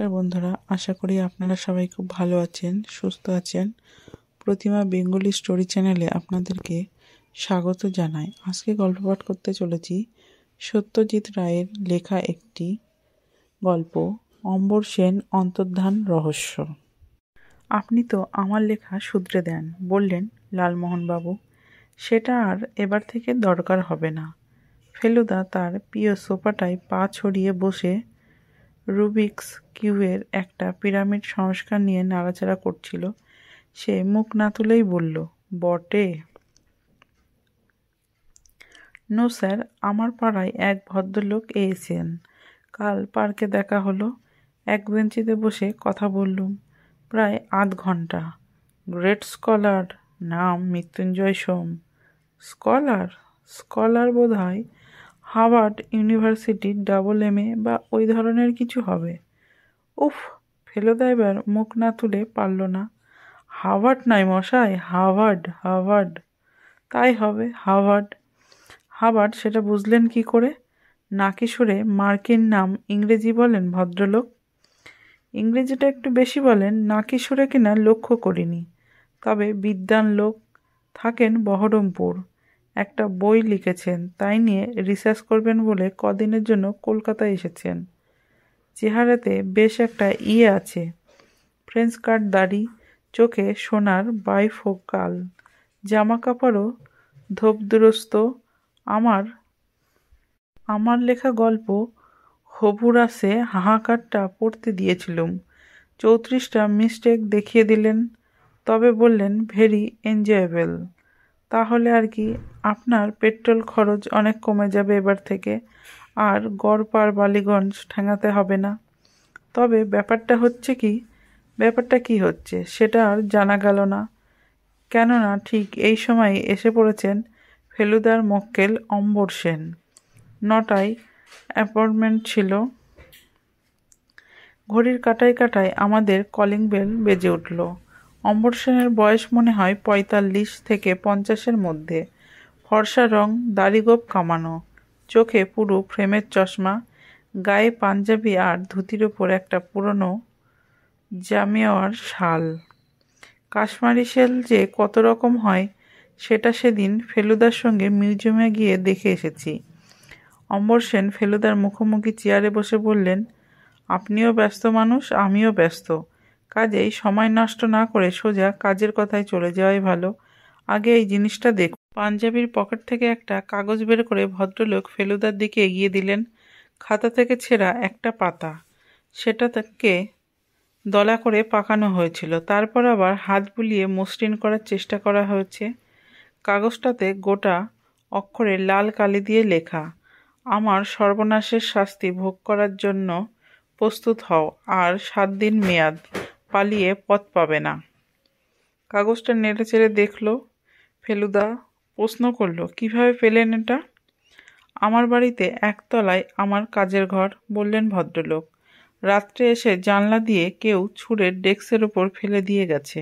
নমস্কার বন্ধুরা আশা করি আপনারা সবাই খুব ভালো আছেন সুস্থ আছেন প্রতিমা বেঙ্গলি স্টোরি চ্যানেলে আপনাদেরকে স্বাগত জানাই আজকে গল্প পাঠ করতে চলেছি সত্যজিৎ রায়ের লেখা একটি গল্প অম্বর সেন অন্তর্ধান রহস্য আপনি তো আমার লেখা শুধরে দেন বললেন লালমোহনবাবু সেটা আর এবার থেকে দরকার হবে না ফেলুদা তার প্রিয় সোফাটায় পা ছড়িয়ে বসে রুবিক্স কিউয়ের একটা পিরামিড সংস্কার নিয়ে নাড়াচাড়া করছিল সে মুখ না তুলেই বলল বটে নো স্যার আমার পাড়ায় এক ভদ্রলোক এসেছেন কাল পার্কে দেখা হলো এক বেঞ্চিতে বসে কথা বললুম প্রায় আধ ঘন্টা গ্রেট স্কলার নাম মৃত্যুঞ্জয় সোম স্কলার স্কলার বোধ হয় হার্ভার্ড ইউনিভার্সিটির ডাবল এম এ বা ওই ধরনের কিছু হবে উফ ফেলো এবার মুখ না তুলে পারল না হার্ভার্ড নাই মশাই হার্ভার্ড হার্ভার্ড তাই হবে হার্ভার্ড হার্ভার্ড সেটা বুঝলেন কি করে নাকি সুরে মার্কিন নাম ইংরেজি বলেন ভদ্রলোক ইংরেজিটা একটু বেশি বলেন নাকি সুরে কিনা লক্ষ্য করিনি তবে বিদ্যান লোক থাকেন বহরমপুর একটা বই লিখেছেন তাই নিয়ে রিসার্চ করবেন বলে কদিনের জন্য কলকাতায় এসেছেন চেহারাতে বেশ একটা ইয়ে আছে ফ্রেঞ্চ কাট দাড়ি চোখে সোনার বাই কাল জামা কাপড়ও ধোপদুরস্ত আমার আমার লেখা গল্প আসে হাহাকারটা পড়তে দিয়েছিলুম চৌত্রিশটা মিস্টেক দেখিয়ে দিলেন তবে বললেন ভেরি এনজয়েবেল তাহলে আর কি আপনার পেট্রোল খরচ অনেক কমে যাবে এবার থেকে আর গড়পাড় বালিগঞ্জ ঠেঙাতে হবে না তবে ব্যাপারটা হচ্ছে কি ব্যাপারটা কি হচ্ছে সেটা আর জানা গেল না কেননা ঠিক এই সময় এসে পড়েছেন ফেলুদার মক্কেল অম্বর সেন নটায় অ্যাপয়েন্টমেন্ট ছিল ঘড়ির কাটায় কাটায় আমাদের কলিং বেল বেজে উঠল অম্বর সেনের বয়স মনে হয় পঁয়তাল্লিশ থেকে পঞ্চাশের মধ্যে ফর্সা রং দাড়িগোপ কামানো চোখে পুরো ফ্রেমের চশমা গায়ে পাঞ্জাবি আর ধুতির ওপর একটা পুরনো জামিওয়ার শাল কাশ্মারি শেল যে কত রকম হয় সেটা সেদিন ফেলুদার সঙ্গে মিউজিয়ামে গিয়ে দেখে এসেছি অম্বর সেন ফেলুদার মুখোমুখি চেয়ারে বসে বললেন আপনিও ব্যস্ত মানুষ আমিও ব্যস্ত কাজেই সময় নষ্ট না করে সোজা কাজের কথায় চলে যাওয়াই ভালো আগে এই জিনিসটা দেখ পাঞ্জাবির পকেট থেকে একটা কাগজ বের করে ভদ্রলোক ফেলুদার দিকে এগিয়ে দিলেন খাতা থেকে ছেঁড়া একটা পাতা সেটা তাকে দলা করে পাকানো হয়েছিল তারপর আবার হাত বুলিয়ে মসৃণ করার চেষ্টা করা হয়েছে কাগজটাতে গোটা অক্ষরে লাল কালি দিয়ে লেখা আমার সর্বনাশের শাস্তি ভোগ করার জন্য প্রস্তুত হও আর সাত দিন মেয়াদ পালিয়ে পথ পাবে না কাগজটা নেড়ে চেড়ে দেখলো ফেলুদা প্রশ্ন করলো কিভাবে পেলেন এটা আমার বাড়িতে একতলায় আমার কাজের ঘর বললেন ভদ্রলোক রাত্রে এসে জানলা দিয়ে কেউ ছুঁড়ে ডেস্কের ওপর ফেলে দিয়ে গেছে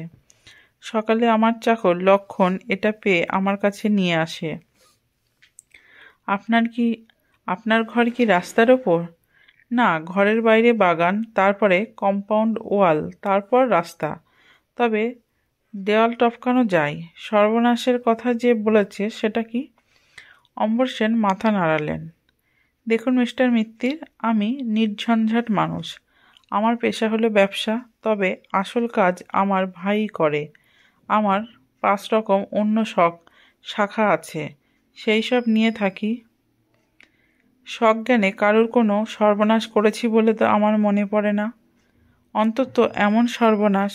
সকালে আমার চাকর লক্ষণ এটা পেয়ে আমার কাছে নিয়ে আসে আপনার কি আপনার ঘর কি রাস্তার ওপর না ঘরের বাইরে বাগান তারপরে কম্পাউন্ড ওয়াল তারপর রাস্তা তবে দেওয়াল টপকানো যায় সর্বনাশের কথা যে বলেছে সেটা কি অম্বর সেন মাথা নাড়ালেন দেখুন মিস্টার মিত্তির আমি নির্ঝঞ্ঝাট মানুষ আমার পেশা হলো ব্যবসা তবে আসল কাজ আমার ভাই করে আমার পাঁচ রকম অন্য শখ শাখা আছে সেই সব নিয়ে থাকি সজ্ঞানে কারোর কোনো সর্বনাশ করেছি বলে তো আমার মনে পড়ে না অন্তত এমন সর্বনাশ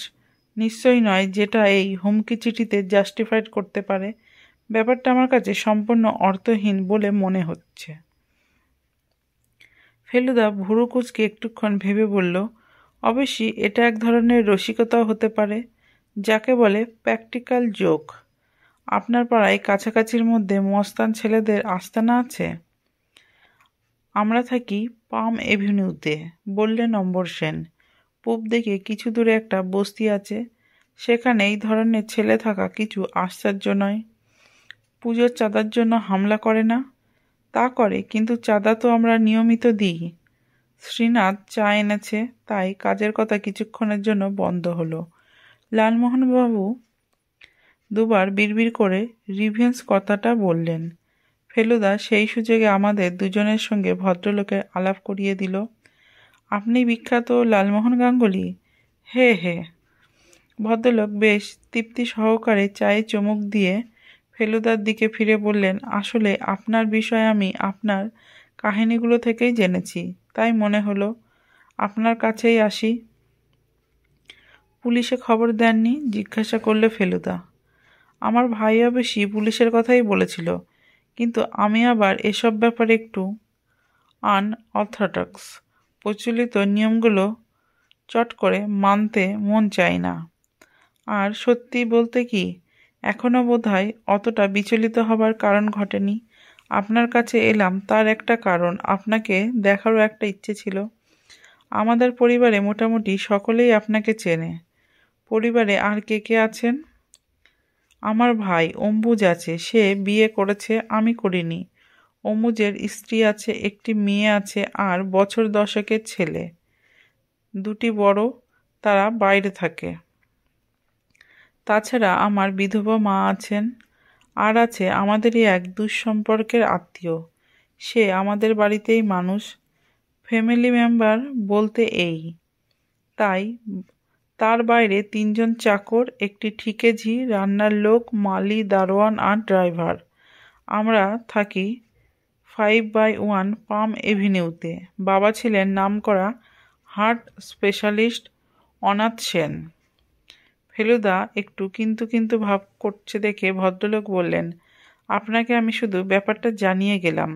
নিশ্চয়ই নয় যেটা এই হুমকি চিঠিতে জাস্টিফাইড করতে পারে ব্যাপারটা আমার কাছে সম্পূর্ণ অর্থহীন বলে মনে হচ্ছে ফেলুদা ভুরু কুচকে একটুক্ষণ ভেবে বলল অবশ্যই এটা এক ধরনের রসিকতাও হতে পারে যাকে বলে প্র্যাকটিক্যাল জোক আপনার পাড়ায় কাছাকাছির মধ্যে মস্তান ছেলেদের আস্তানা আছে আমরা থাকি পাম এভিনিউতে বললে নম্বর সেন পূব দিকে কিছু দূরে একটা বস্তি আছে সেখানে এই ধরনের ছেলে থাকা কিছু আশ্চর্য নয় পুজোর চাঁদার জন্য হামলা করে না তা করে কিন্তু চাঁদা তো আমরা নিয়মিত দিই শ্রীনাথ চা এনেছে তাই কাজের কথা কিছুক্ষণের জন্য বন্ধ হলো লালমোহনবাবু দুবার বিড়বিড় করে রিভেন্স কথাটা বললেন ফেলুদা সেই সুযোগে আমাদের দুজনের সঙ্গে ভদ্রলোকের আলাপ করিয়ে দিল আপনি বিখ্যাত লালমোহন গাঙ্গুলি হে হে ভদ্রলোক বেশ তৃপ্তি সহকারে চায়ে চমুক দিয়ে ফেলুদার দিকে ফিরে বললেন আসলে আপনার বিষয়ে আমি আপনার কাহিনীগুলো থেকেই জেনেছি তাই মনে হলো আপনার কাছেই আসি পুলিশে খবর দেননি জিজ্ঞাসা করলে ফেলুদা আমার ভাইয়া বেশি পুলিশের কথাই বলেছিল কিন্তু আমি আবার এসব ব্যাপারে একটু আনঅর্থডক্স প্রচলিত নিয়মগুলো চট করে মানতে মন চায় না আর সত্যি বলতে কি এখনও বোধ হয় অতটা বিচলিত হবার কারণ ঘটেনি আপনার কাছে এলাম তার একটা কারণ আপনাকে দেখারও একটা ইচ্ছে ছিল আমাদের পরিবারে মোটামুটি সকলেই আপনাকে চেনে পরিবারে আর কে কে আছেন আমার ভাই অম্বুজ আছে সে বিয়ে করেছে আমি করিনি অম্বুজের স্ত্রী আছে একটি মেয়ে আছে আর বছর দশকের ছেলে দুটি বড় তারা বাইরে থাকে তাছাড়া আমার বিধবা মা আছেন আর আছে আমাদেরই এক দুঃসম্পর্কের আত্মীয় সে আমাদের বাড়িতেই মানুষ ফ্যামিলি মেম্বার বলতে এই তাই তার বাইরে তিনজন চাকর একটি ঠিকেঝি রান্নার লোক মালি দারোয়ান আর ড্রাইভার আমরা থাকি ফাইভ বাই ওয়ান পাম এভিনিউতে বাবা ছিলেন নামকরা হার্ট স্পেশালিস্ট অনাথ সেন ফেলুদা একটু কিন্তু কিন্তু ভাব করছে দেখে ভদ্রলোক বললেন আপনাকে আমি শুধু ব্যাপারটা জানিয়ে গেলাম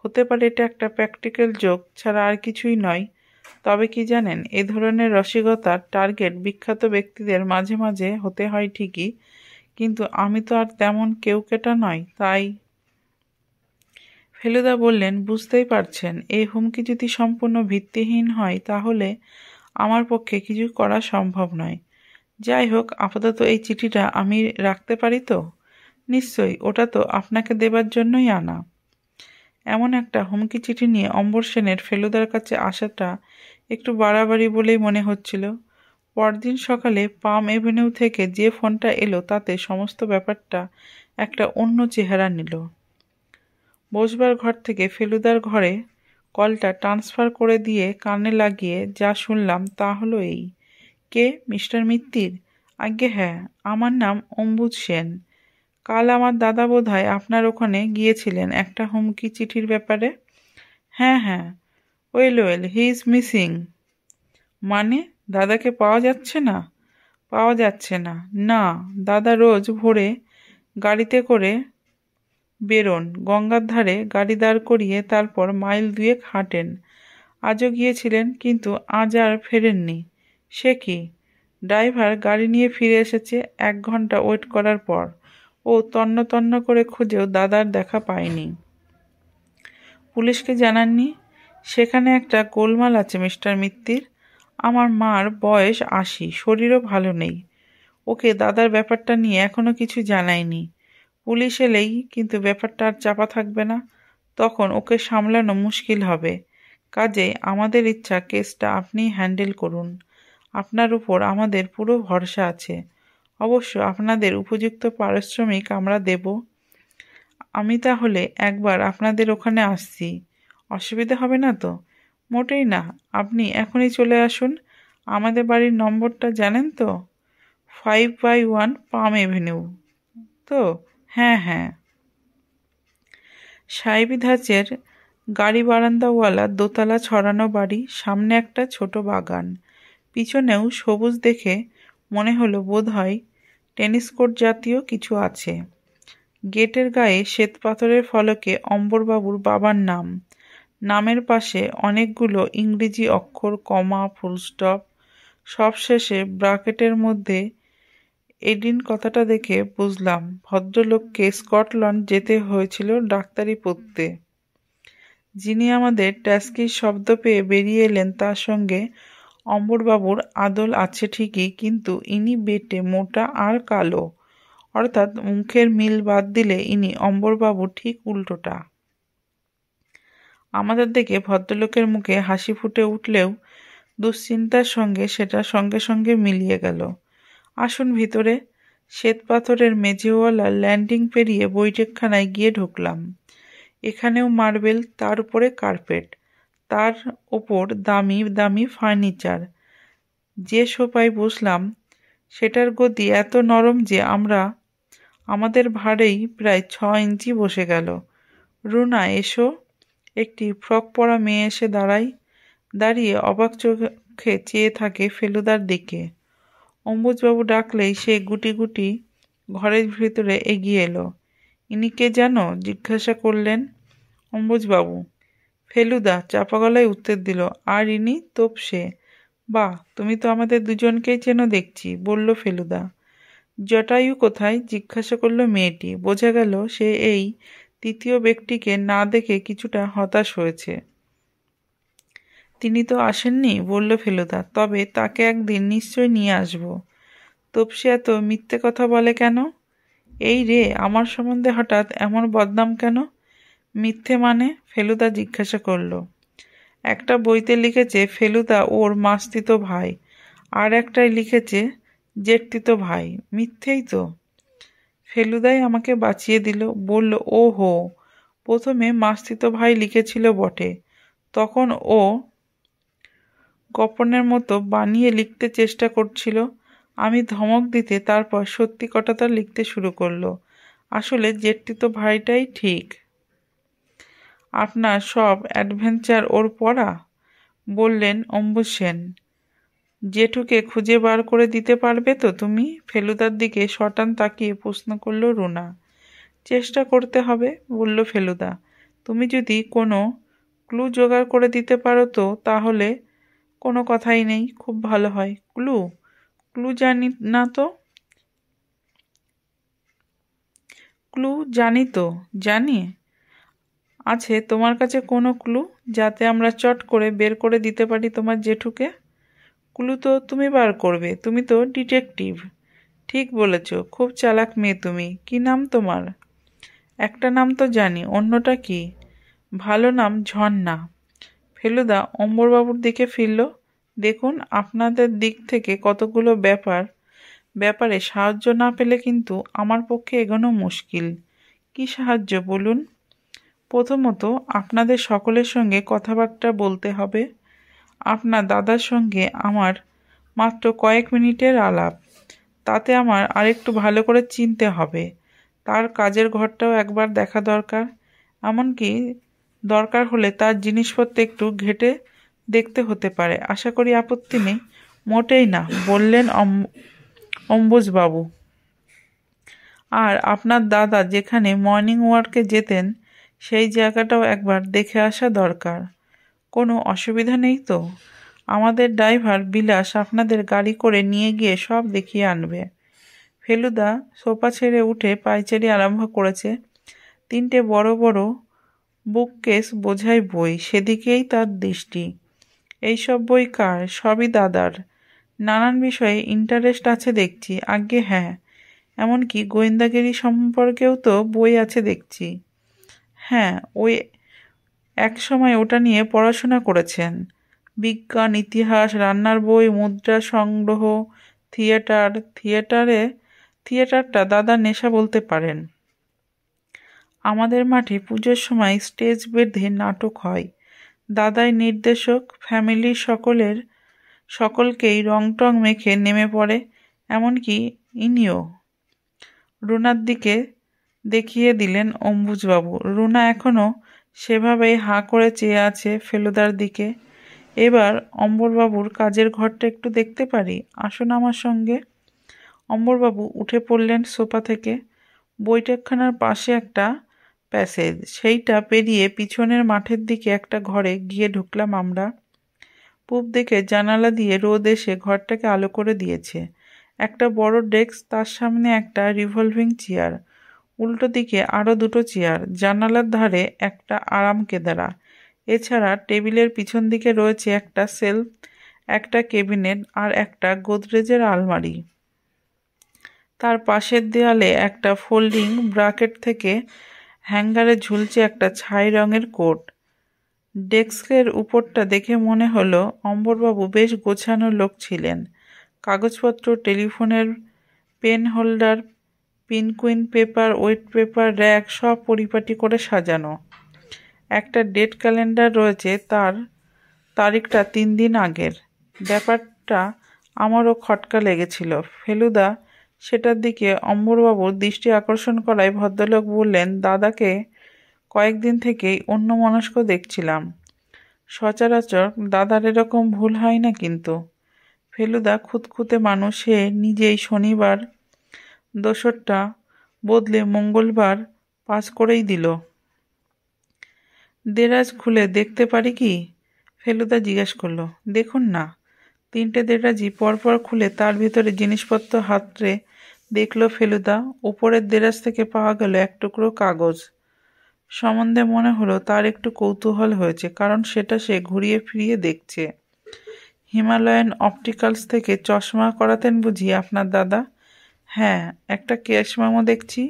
হতে পারে এটা একটা প্র্যাকটিক্যাল জোক ছাড়া আর কিছুই নয় তবে কি জানেন, এ ধরনের রসিকতার টার্গেট বিখ্যাত ব্যক্তিদের মাঝে মাঝে হতে হয় ঠিকই, কিন্তু আমি তো আর তেমন কেউ কেটা নয় তাই। ফেলুদা বললেন, বুঝতেই পারছেন, এ হুমকি যদি সম্পূর্ণ ভিত্তিহীন হয় তাহলে আমার পক্ষে কিছু করা সম্ভব নয়। যাই হোক, আপাতত এই চিঠিটা আমি রাখতে পারি তো? নিশ্চয়ই, ওটা তো আপনাকে দেবার জন্যই আনা। এমন একটা হুমকি চিঠি নিয়ে অম্বর সেনের ফেলুদার কাছে আসাটা একটু বাড়াবাড়ি বলেই মনে হচ্ছিল পরদিন সকালে পাম এভিনিউ থেকে যে ফোনটা এলো তাতে সমস্ত ব্যাপারটা একটা অন্য চেহারা নিল বসবার ঘর থেকে ফেলুদার ঘরে কলটা ট্রান্সফার করে দিয়ে কানে লাগিয়ে যা শুনলাম তা হলো এই কে মিস্টার মিত্তির আজ্ঞে হ্যাঁ আমার নাম অম্বুজ সেন কাল আমার দাদা বোধ হয় আপনার ওখানে গিয়েছিলেন একটা হুমকি চিঠির ব্যাপারে হ্যাঁ হ্যাঁ well well he is missing মানে দাদাকে পাওয়া যাচ্ছে না পাওয়া যাচ্ছে না না দাদা রোজ ভোরে গাড়িতে করে বেরোন গঙ্গার ধারে গাড়ি দাঁড় করিয়ে তারপর মাইল দুয়েক হাঁটেন আজও গিয়েছিলেন কিন্তু আজ আর ফেরেননি সে কি ড্রাইভার গাড়ি নিয়ে ফিরে এসেছে এক ঘন্টা ওয়েট করার পর ও তন্ন তন্ন করে খুঁজেও দাদার দেখা পায়নি পুলিশকে জানাননি সেখানে একটা গোলমাল আছে মিস্টার মিত্তির আমার মার বয়স আশি শরীরও ভালো নেই ওকে দাদার ব্যাপারটা নিয়ে এখনও কিছু জানায়নি পুলিশ এলেই কিন্তু ব্যাপারটা আর চাপা থাকবে না তখন ওকে সামলানো মুশকিল হবে কাজে আমাদের ইচ্ছা কেসটা আপনি হ্যান্ডেল করুন আপনার উপর আমাদের পুরো ভরসা আছে অবশ্য আপনাদের উপযুক্ত পারিশ্রমিক আমরা দেব আমি তাহলে একবার আপনাদের ওখানে আসছি অসুবিধে হবে না তো মোটেই না আপনি এখনই চলে আসুন আমাদের বাড়ির নম্বরটা জানেন তো five by one Palm Avenue তো হ্যাঁ হ্যাঁ সাইবি ধাঁচের গাড়ি বারান্দাওয়ালা দোতলা ছড়ানো বাড়ি সামনে একটা ছোট বাগান পিছনেও সবুজ দেখে মনে হলো বোধ হয় টেনিস কোর্ট জাতীয় কিছু আছে গেটের গায়ে শ্বেত পাথরের ফলকে অম্বরবাবুর বাবার নাম নামের পাশে অনেকগুলো ইংরেজি অক্ষর কমা ফুলস্টপ সবশেষে ব্রাকেটের মধ্যে এডিন কথাটা দেখে বুঝলাম ভদ্রলোককে স্কটল্যান্ড যেতে হয়েছিল ডাক্তারি পড়তে যিনি আমাদের ট্যাস্কির শব্দ পেয়ে বেরিয়ে এলেন তার সঙ্গে অম্বরবাবুর আদল আছে ঠিকই কিন্তু ইনি বেটে মোটা আর কালো অর্থাৎ মুখের মিল বাদ দিলে ইনি অম্বরবাবু ঠিক উল্টোটা আমাদের দেখে ভদ্রলোকের মুখে হাসি ফুটে উঠলেও দুশ্চিন্তার সঙ্গে সেটা সঙ্গে সঙ্গে মিলিয়ে গেল আসুন ভিতরে শ্বেত পাথরের মেঝেওয়ালা ল্যান্ডিং পেরিয়ে বৈঠকখানায় গিয়ে ঢুকলাম এখানেও মার্বেল তার উপরে কার্পেট তার ওপর দামি দামি ফার্নিচার যে সোপায় বসলাম সেটার গদি এত নরম যে আমরা আমাদের ভাড়েই প্রায় ছ ইঞ্চি বসে গেল রুনা এসো একটি ফ্রক পরা মেয়ে এসে দাঁড়ায় দাঁড়িয়ে অবাক চোখে চেয়ে থাকে ফেলুদার দিকে অম্বুজবাবু ডাকলেই সে গুটি গুটি ঘরের ভিতরে এগিয়ে এলো ইনি কে জানো জিজ্ঞাসা করলেন অম্বুজবাবু ফেলুদা চাপা গলায় উত্তর দিল আর ইনি তোপসে বা তুমি তো আমাদের দুজনকেই চেনো দেখছি বলল ফেলুদা জটায়ু কোথায় জিজ্ঞাসা করলো মেয়েটি বোঝা গেল সে এই তৃতীয় ব্যক্তিকে না দেখে কিছুটা হতাশ হয়েছে তিনি তো আসেননি বলল ফেলুদা তবে তাকে একদিন নিশ্চয় নিয়ে আসব তপসি এত মিথ্যে কথা বলে কেন এই রে আমার সম্বন্ধে হঠাৎ এমন বদনাম কেন মিথ্যে মানে ফেলুদা জিজ্ঞাসা করল একটা বইতে লিখেছে ফেলুদা ওর মাস্তিত ভাই আর একটাই লিখেছে জেটতিত ভাই মিথ্যেই তো ফেলুদাই আমাকে বাঁচিয়ে দিল বলল ও হো প্রথমে মাস্তিত ভাই লিখেছিল বটে তখন ও গোপনের মতো বানিয়ে লিখতে চেষ্টা করছিল আমি ধমক দিতে তারপর সত্যি কটাতা লিখতে শুরু করলো আসলে জেট্টি তো ভাইটাই ঠিক আপনার সব অ্যাডভেঞ্চার ওর পড়া বললেন অম্বু সেন জেঠুকে খুঁজে বার করে দিতে পারবে তো তুমি ফেলুদার দিকে শটান তাকিয়ে প্রশ্ন করল রুনা চেষ্টা করতে হবে বলল ফেলুদা তুমি যদি কোনো ক্লু জোগাড় করে দিতে পারো তো তাহলে কোনো কথাই নেই খুব ভালো হয় ক্লু ক্লু জানি না তো ক্লু জানি তো জানি আছে তোমার কাছে কোনো ক্লু যাতে আমরা চট করে বের করে দিতে পারি তোমার জেঠুকে ক্লু তো তুমি বার করবে তুমি তো ডিটেকটিভ ঠিক বলেছ খুব চালাক মেয়ে তুমি কি নাম তোমার একটা নাম তো জানি অন্যটা কি ভালো নাম ঝর্ণা ফেলুদা অম্বরবাবুর দিকে ফিরল দেখুন আপনাদের দিক থেকে কতগুলো ব্যাপার ব্যাপারে সাহায্য না পেলে কিন্তু আমার পক্ষে এগোনো মুশকিল কি সাহায্য বলুন প্রথমত আপনাদের সকলের সঙ্গে কথাবার্তা বলতে হবে আপনার দাদার সঙ্গে আমার মাত্র কয়েক মিনিটের আলাপ তাতে আমার আরেকটু ভালো করে চিনতে হবে তার কাজের ঘরটাও একবার দেখা দরকার এমনকি দরকার হলে তার জিনিসপত্র একটু ঘেটে দেখতে হতে পারে আশা করি আপত্তি নেই মোটেই না বললেন অম্বুজবাবু আর আপনার দাদা যেখানে মর্নিং ওয়ার্কে যেতেন সেই জায়গাটাও একবার দেখে আসা দরকার কোনো অসুবিধা নেই তো আমাদের ড্রাইভার বিলাস আপনাদের গাড়ি করে নিয়ে গিয়ে সব দেখিয়ে আনবে ফেলুদা সোফা ছেড়ে উঠে পাইচারি আরম্ভ করেছে তিনটে বড় বড় বুককেস বোঝাই বই সেদিকেই তার দৃষ্টি এইসব বই কার সবই দাদার নানান বিষয়ে ইন্টারেস্ট আছে দেখছি আগে হ্যাঁ এমনকি গোয়েন্দাগিরি সম্পর্কেও তো বই আছে দেখছি হ্যাঁ ওই একসময় ওটা নিয়ে পড়াশোনা করেছেন বিজ্ঞান ইতিহাস রান্নার বই মুদ্রা সংগ্রহ থিয়েটার থিয়েটারে থিয়েটারটা দাদা নেশা বলতে পারেন আমাদের মাঠে পুজোর সময় স্টেজ বেঁধে নাটক হয় দাদাই নির্দেশক ফ্যামিলির সকলের সকলকেই রং টং মেখে নেমে পড়ে এমনকি ইনিও রুনার দিকে দেখিয়ে দিলেন অম্বুজবাবু রুনা এখনও সেভাবেই হাঁ করে চেয়ে আছে ফেলুদার দিকে এবার অম্বরবাবুর কাজের ঘরটা একটু দেখতে পারি আসুন আমার সঙ্গে অম্বরবাবু উঠে পড়লেন সোফা থেকে বৈঠকখানার পাশে একটা প্যাসেজ সেইটা পেরিয়ে পিছনের মাঠের দিকে একটা ঘরে গিয়ে ঢুকলাম আমরা পূব দিকে জানালা দিয়ে রোদ এসে ঘরটাকে আলো করে দিয়েছে একটা বড় ডেস্ক তার সামনে একটা রিভলভিং চেয়ার উল্টো দিকে আরও দুটো চেয়ার জানালার ধারে একটা আরাম কেদারা এছাড়া টেবিলের পিছন দিকে রয়েছে একটা সেলফ একটা কেবিনেট আর একটা গোদরেজের আলমারি তার পাশের দেয়ালে একটা ফোল্ডিং ব্রাকেট থেকে হ্যাঙ্গারে ঝুলছে একটা ছাই রঙের কোট ডেস্কের উপরটা দেখে মনে হলো অম্বরবাবু বেশ গোছানো লোক ছিলেন কাগজপত্র টেলিফোনের pen holder pincushion paperweight paper rack সব পরিপাটি করে সাজানো একটা ডেট ক্যালেন্ডার রয়েছে তার তারিখটা তিন দিন আগের ব্যাপারটা আমারও খটকা লেগেছিল ফেলুদা সেটার দিকে অম্বরবাবুর দৃষ্টি আকর্ষণ করায় ভদ্রলোক বললেন দাদাকে কয়েকদিন থেকেই অন্য মনস্ক দেখছিলাম সচরাচর দাদার এরকম ভুল হয় না কিন্তু ফেলুদা খুঁতখুঁতে মানুষ সে নিজেই শনিবার দোসরটা বদলে মঙ্গলবার পাস করেই দিল দেরাজ খুলে দেখতে পারি কি ফেলুদা জিজ্ঞেস করলো দেখুন না তিনটে দেরাজি পরপর খুলে তার ভিতরে জিনিসপত্র হাতরে দেখল ফেলুদা উপরের দেরাজ থেকে পাওয়া গেল এক টুকরো কাগজ সম্বন্ধে মনে হলো তার একটু কৌতূহল হয়েছে কারণ সেটা সে ঘুরিয়ে ফিরিয়ে দেখছে হিমালয়ান অপটিক্যালস থেকে চশমা করাতেন বুঝি আপনার দাদা হ্যাঁ একটা কেয়াস মামা দেখছি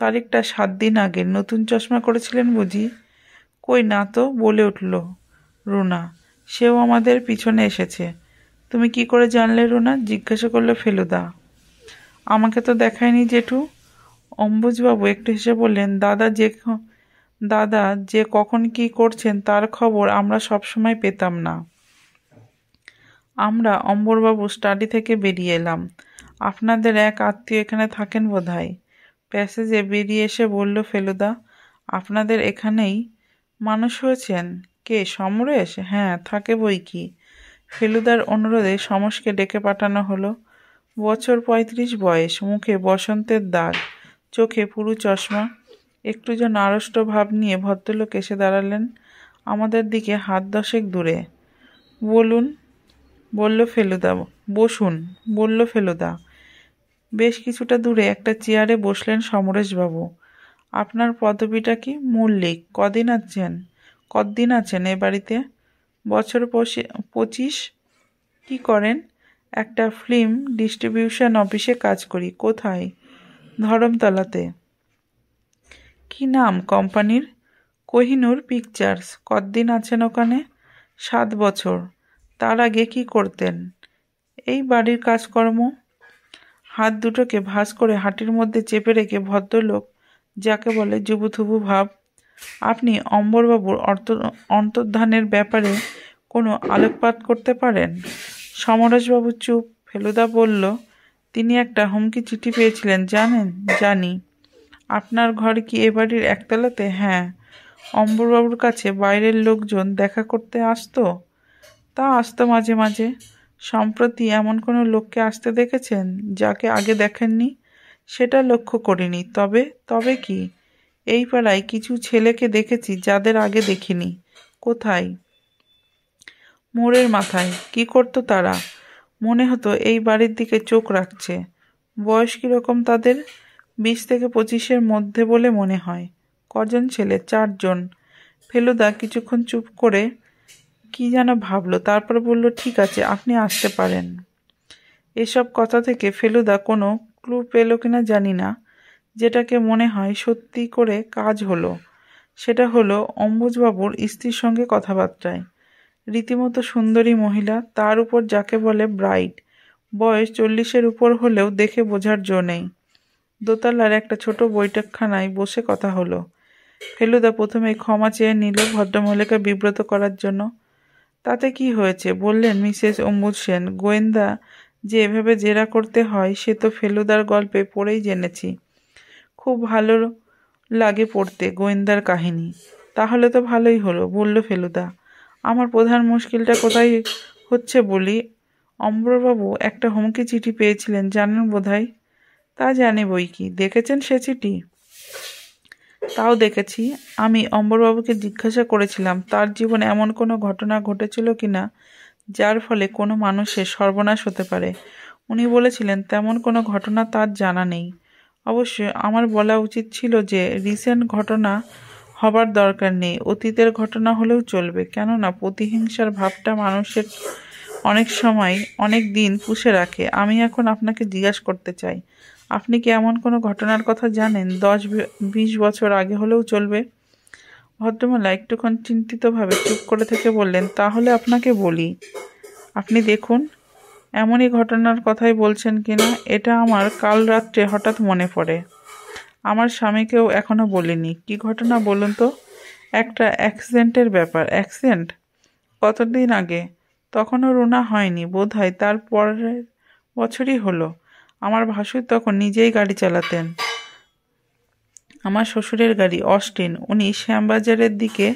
তারিখটা সাত দিন আগে নতুন চশমা করেছিলেন বুঝি কই না তো বলে উঠল রুনা সেও আমাদের পিছনে এসেছে তুমি কি করে জানলে রুনা জিজ্ঞাসা করলো ফেলুদা আমাকে তো দেখায়নি জেঠু অম্বুজবাবু একটু হেসে বললেন দাদা যে দাদা যে কখন কি করছেন তার খবর আমরা সবসময় পেতাম না আমরা অম্বরবাবু স্টাডি থেকে বেরিয়ে এলাম আপনাদের এক আত্মীয় এখানে থাকেন বোধ হয় প্যাসেজে বেরিয়ে এসে বলল ফেলুদা আপনাদের এখানেই মানুষ হয়েছেন কে সমরেশ হ্যাঁ থাকে বই কি ফেলুদার অনুরোধে সমসকে ডেকে পাঠানো হলো বছর পঁয়ত্রিশ বয়স মুখে বসন্তের দাগ চোখে পুরু চশমা একটু যেন আড়ষ্ট ভাব নিয়ে ভদ্রলোক এসে দাঁড়ালেন আমাদের দিকে হাত দশেক দূরে বলুন বলল ফেলুদা বসুন বলল ফেলুদা বেশ কিছুটা দূরে একটা চেয়ারে বসলেন সমরেশবাবু আপনার পদবিটা কি মল্লিক কদিন আছেন কদিন আছেন এ বাড়িতে বছর পঁচিশ কি করেন একটা ফিল্ম ডিস্ট্রিবিউশন অফিসে কাজ করি কোথায় ধরমতলাতে কি নাম কোম্পানির কোহিনুর পিকচার্স কদিন আছেন ওখানে সাত বছর তার আগে কি করতেন এই বাড়ির কাজকর্ম হাত দুটোকে ভাস করে হাঁটির মধ্যে চেপে রেখে ভদ্রলোক যাকে বলে জুবুথুবু ভাব আপনি অম্বরবাবুর অর্থ অন্তর্ধানের ব্যাপারে কোনো আলোকপাত করতে পারেন সমরেশবাবু চুপ ফেলুদা বলল তিনি একটা হুমকি চিঠি পেয়েছিলেন জানেন জানি আপনার ঘর কি এ বাড়ির একতলাতে হ্যাঁ অম্বরবাবুর কাছে বাইরের লোকজন দেখা করতে আসতো তা আসতো মাঝে মাঝে সম্প্রতি এমন কোনো লোককে আসতে দেখেছেন যাকে আগে দেখেননি সেটা লক্ষ্য করিনি তবে তবে কি এই পাড়ায় কিছু ছেলেকে দেখেছি যাদের আগে দেখিনি কোথায় মোড়ের মাথায় কি করত তারা মনে হতো এই বাড়ির দিকে চোখ রাখছে বয়স কীরকম তাদের বিশ থেকে পঁচিশের মধ্যে বলে মনে হয় কজন ছেলে চারজন ফেলুদা কিছুক্ষণ চুপ করে কি যেন ভাবলো তারপর বলল ঠিক আছে আপনি আসতে পারেন এসব কথা থেকে ফেলুদা কোনো ক্লু পেল কিনা জানি না যেটাকে মনে হয় সত্যি করে কাজ হলো সেটা হলো অম্বুজবাবুর স্ত্রীর সঙ্গে কথাবার্তায় রীতিমতো সুন্দরী মহিলা তার উপর যাকে বলে ব্রাইট বয়স চল্লিশের উপর হলেও দেখে বোঝার জো নেই দোতলার একটা ছোট বৈঠকখানায় বসে কথা হলো ফেলুদা প্রথমে ক্ষমা চেয়ে নিল ভদ্রমহিলাকে বিব্রত করার জন্য তাতে কি হয়েছে বললেন মিসেস অম্বুদ সেন গোয়েন্দা যে এভাবে জেরা করতে হয় সে তো ফেলুদার গল্পে পড়েই জেনেছি খুব ভালো লাগে পড়তে গোয়েন্দার কাহিনী তাহলে তো ভালোই হলো বলল ফেলুদা আমার প্রধান মুশকিলটা কোথায় হচ্ছে বলি অম্বরবাবু একটা হুমকি চিঠি পেয়েছিলেন জানেন বোধহয় তা জানে বই কি দেখেছেন সে চিঠি তাও দেখেছি আমি অম্বরবাবুকে জিজ্ঞাসা করেছিলাম তার জীবনে এমন কোনো ঘটনা ঘটেছিল কি না যার ফলে কোনো মানুষের সর্বনাশ হতে পারে উনি বলেছিলেন তেমন কোনো ঘটনা তার জানা নেই অবশ্য আমার বলা উচিত ছিল যে রিসেন্ট ঘটনা হবার দরকার নেই অতীতের ঘটনা হলেও চলবে কেননা প্রতিহিংসার ভাবটা মানুষের অনেক সময় অনেক দিন পুষে রাখে আমি এখন আপনাকে জিজ্ঞাসা করতে চাই আপনি কি এমন কোনো ঘটনার কথা জানেন দশ বিশ বছর আগে হলেও চলবে ভদ্রমহিলা একটুক্ষণ চিন্তিতভাবে চুপ করে থেকে বললেন তাহলে আপনাকে বলি আপনি দেখুন এমনই ঘটনার কথাই বলছেন কিনা এটা আমার কাল রাত্রে হঠাৎ মনে পড়ে আমার স্বামীকেও এখনও বলিনি কি ঘটনা বলুন তো একটা অ্যাক্সিডেন্টের ব্যাপার অ্যাক্সিডেন্ট কতদিন আগে তখনও রুনা হয়নি বোধ হয় তারপরের বছরই হলো আমার ভাসুর তখন নিজেই গাড়ি চালাতেন আমার শ্বশুরের গাড়ি অস্টিন উনি শ্যামবাজারের দিকে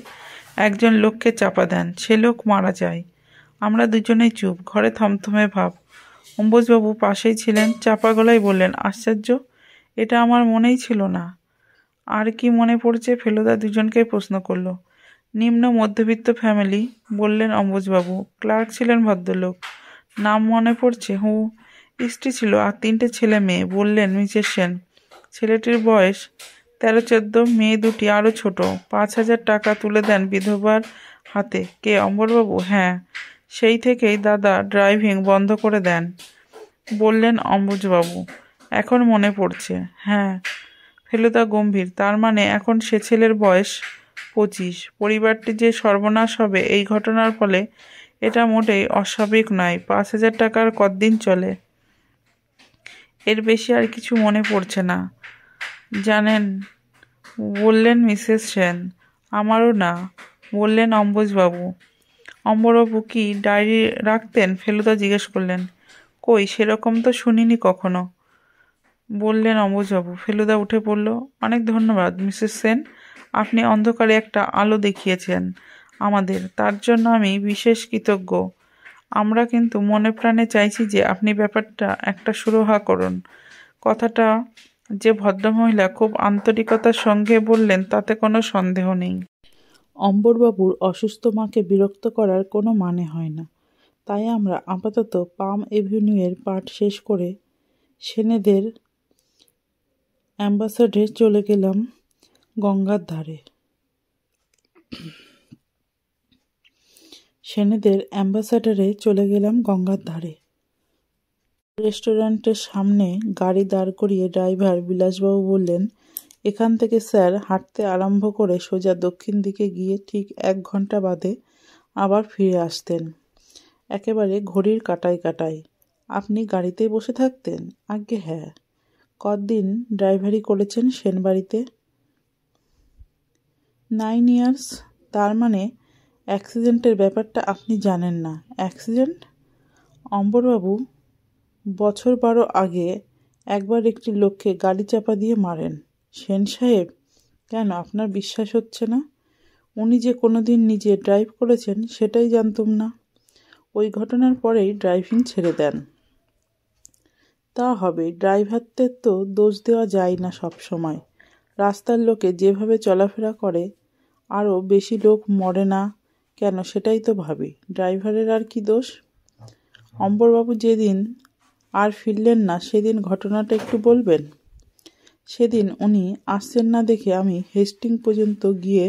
একজন লোককে চাপা দেন সে লোক মারা যায় আমরা দুজনেই চুপ ঘরে থমথমে ভাব অম্বুজবাবু পাশেই ছিলেন চাপা গলায় বললেন আশ্চর্য এটা আমার মনেই ছিল না আর কি মনে পড়ছে ফেলুদা দুজনকে প্রশ্ন করল নিম্ন মধ্যবিত্ত ফ্যামিলি বললেন অম্বুজবাবু ক্লার্ক ছিলেন ভদ্রলোক নাম মনে পড়ছে হু স্ত্রী ছিল আর তিনটে ছেলে মেয়ে বললেন মিসেস সেন ছেলেটির বয়স তেরো চোদ্দ মেয়ে দুটি আরও ছোট পাঁচ হাজার টাকা তুলে দেন বিধবার হাতে কে অম্বরবাবু হ্যাঁ সেই থেকেই দাদা ড্রাইভিং বন্ধ করে দেন বললেন অম্বুজবাবু এখন মনে পড়ছে হ্যাঁ ফেলুদা গম্ভীর তার মানে এখন সে ছেলের বয়স পঁচিশ পরিবারটি যে সর্বনাশ হবে এই ঘটনার ফলে এটা মোটেই অস্বাভাবিক নয় পাঁচ হাজার টাকার কদিন চলে এর বেশি আর কিছু মনে পড়ছে না জানেন বললেন মিসেস সেন আমারও না বললেন অম্বুজবাবু অম্বরবাবু কি ডায়েরি রাখতেন ফেলুদা জিজ্ঞেস করলেন কই সেরকম তো শুনিনি কখনো বললেন অম্বুজবাবু ফেলুদা উঠে পড়ল অনেক ধন্যবাদ মিসেস সেন আপনি অন্ধকারে একটা আলো দেখিয়েছেন আমাদের তার জন্য আমি বিশেষ কৃতজ্ঞ আমরা কিন্তু মনে প্রাণে চাইছি যে আপনি ব্যাপারটা একটা সুরহা করুন কথাটা যে ভদ্রমহিলা খুব আন্তরিকতার সঙ্গে বললেন তাতে কোনো সন্দেহ নেই অম্বরবাবুর অসুস্থ মাকে বিরক্ত করার কোনো মানে হয় না তাই আমরা আপাতত পাম এভিনিউয়ের পাঠ শেষ করে সেনেদের অ্যাম্বাসাডে চলে গেলাম গঙ্গার ধারে সেনেদের অ্যাম্বাসাডারে চলে গেলাম গঙ্গার ধারে রেস্টুরেন্টের সামনে গাড়ি দাঁড় করিয়ে ড্রাইভার বিলাসবাবু বললেন এখান থেকে স্যার হাঁটতে আরম্ভ করে সোজা দক্ষিণ দিকে গিয়ে ঠিক এক ঘন্টা বাদে আবার ফিরে আসতেন একেবারে ঘড়ির কাটাই কাটাই আপনি গাড়িতে বসে থাকতেন আজ্ঞে হ্যাঁ কদিন ড্রাইভারি করেছেন সেনবাড়িতে নাইন ইয়ার্স তার মানে অ্যাক্সিডেন্টের ব্যাপারটা আপনি জানেন না অ্যাক্সিডেন্ট অম্বরবাবু বছর বারো আগে একবার একটি লোককে গাড়ি চাপা দিয়ে মারেন সেন সাহেব কেন আপনার বিশ্বাস হচ্ছে না উনি যে কোনো দিন নিজে ড্রাইভ করেছেন সেটাই জানতুম না ওই ঘটনার পরেই ড্রাইভিং ছেড়ে দেন তা হবে ড্রাইভারদের তো দোষ দেওয়া যায় না সব সময় রাস্তার লোকে যেভাবে চলাফেরা করে আরও বেশি লোক মরে না কেন সেটাই তো ভাবি ড্রাইভারের আর কি দোষ অম্বরবাবু যেদিন আর ফিরলেন না সেদিন ঘটনাটা একটু বলবেন সেদিন উনি আসছেন না দেখে আমি হেস্টিং পর্যন্ত গিয়ে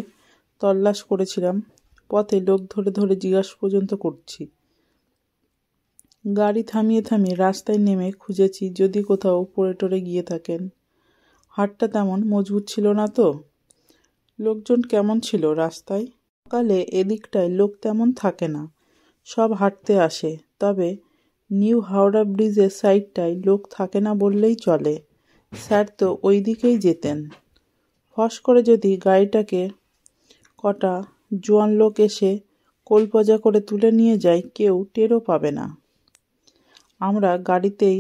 তল্লাশ করেছিলাম পথে লোক ধরে ধরে জিজ্ঞাসা পর্যন্ত করছি গাড়ি থামিয়ে থামিয়ে রাস্তায় নেমে খুঁজেছি যদি কোথাও পড়ে টরে গিয়ে থাকেন হাটটা তেমন মজবুত ছিল না তো লোকজন কেমন ছিল রাস্তায় সকালে এদিকটায় লোক তেমন থাকে না সব হাঁটতে আসে তবে নিউ হাওড়া ব্রিজের সাইডটায় লোক থাকে না বললেই চলে স্যার তো ওই দিকেই যেতেন ফস করে যদি গাড়িটাকে কটা জোয়ান লোক এসে কোলপজা করে তুলে নিয়ে যায় কেউ টেরও পাবে না আমরা গাড়িতেই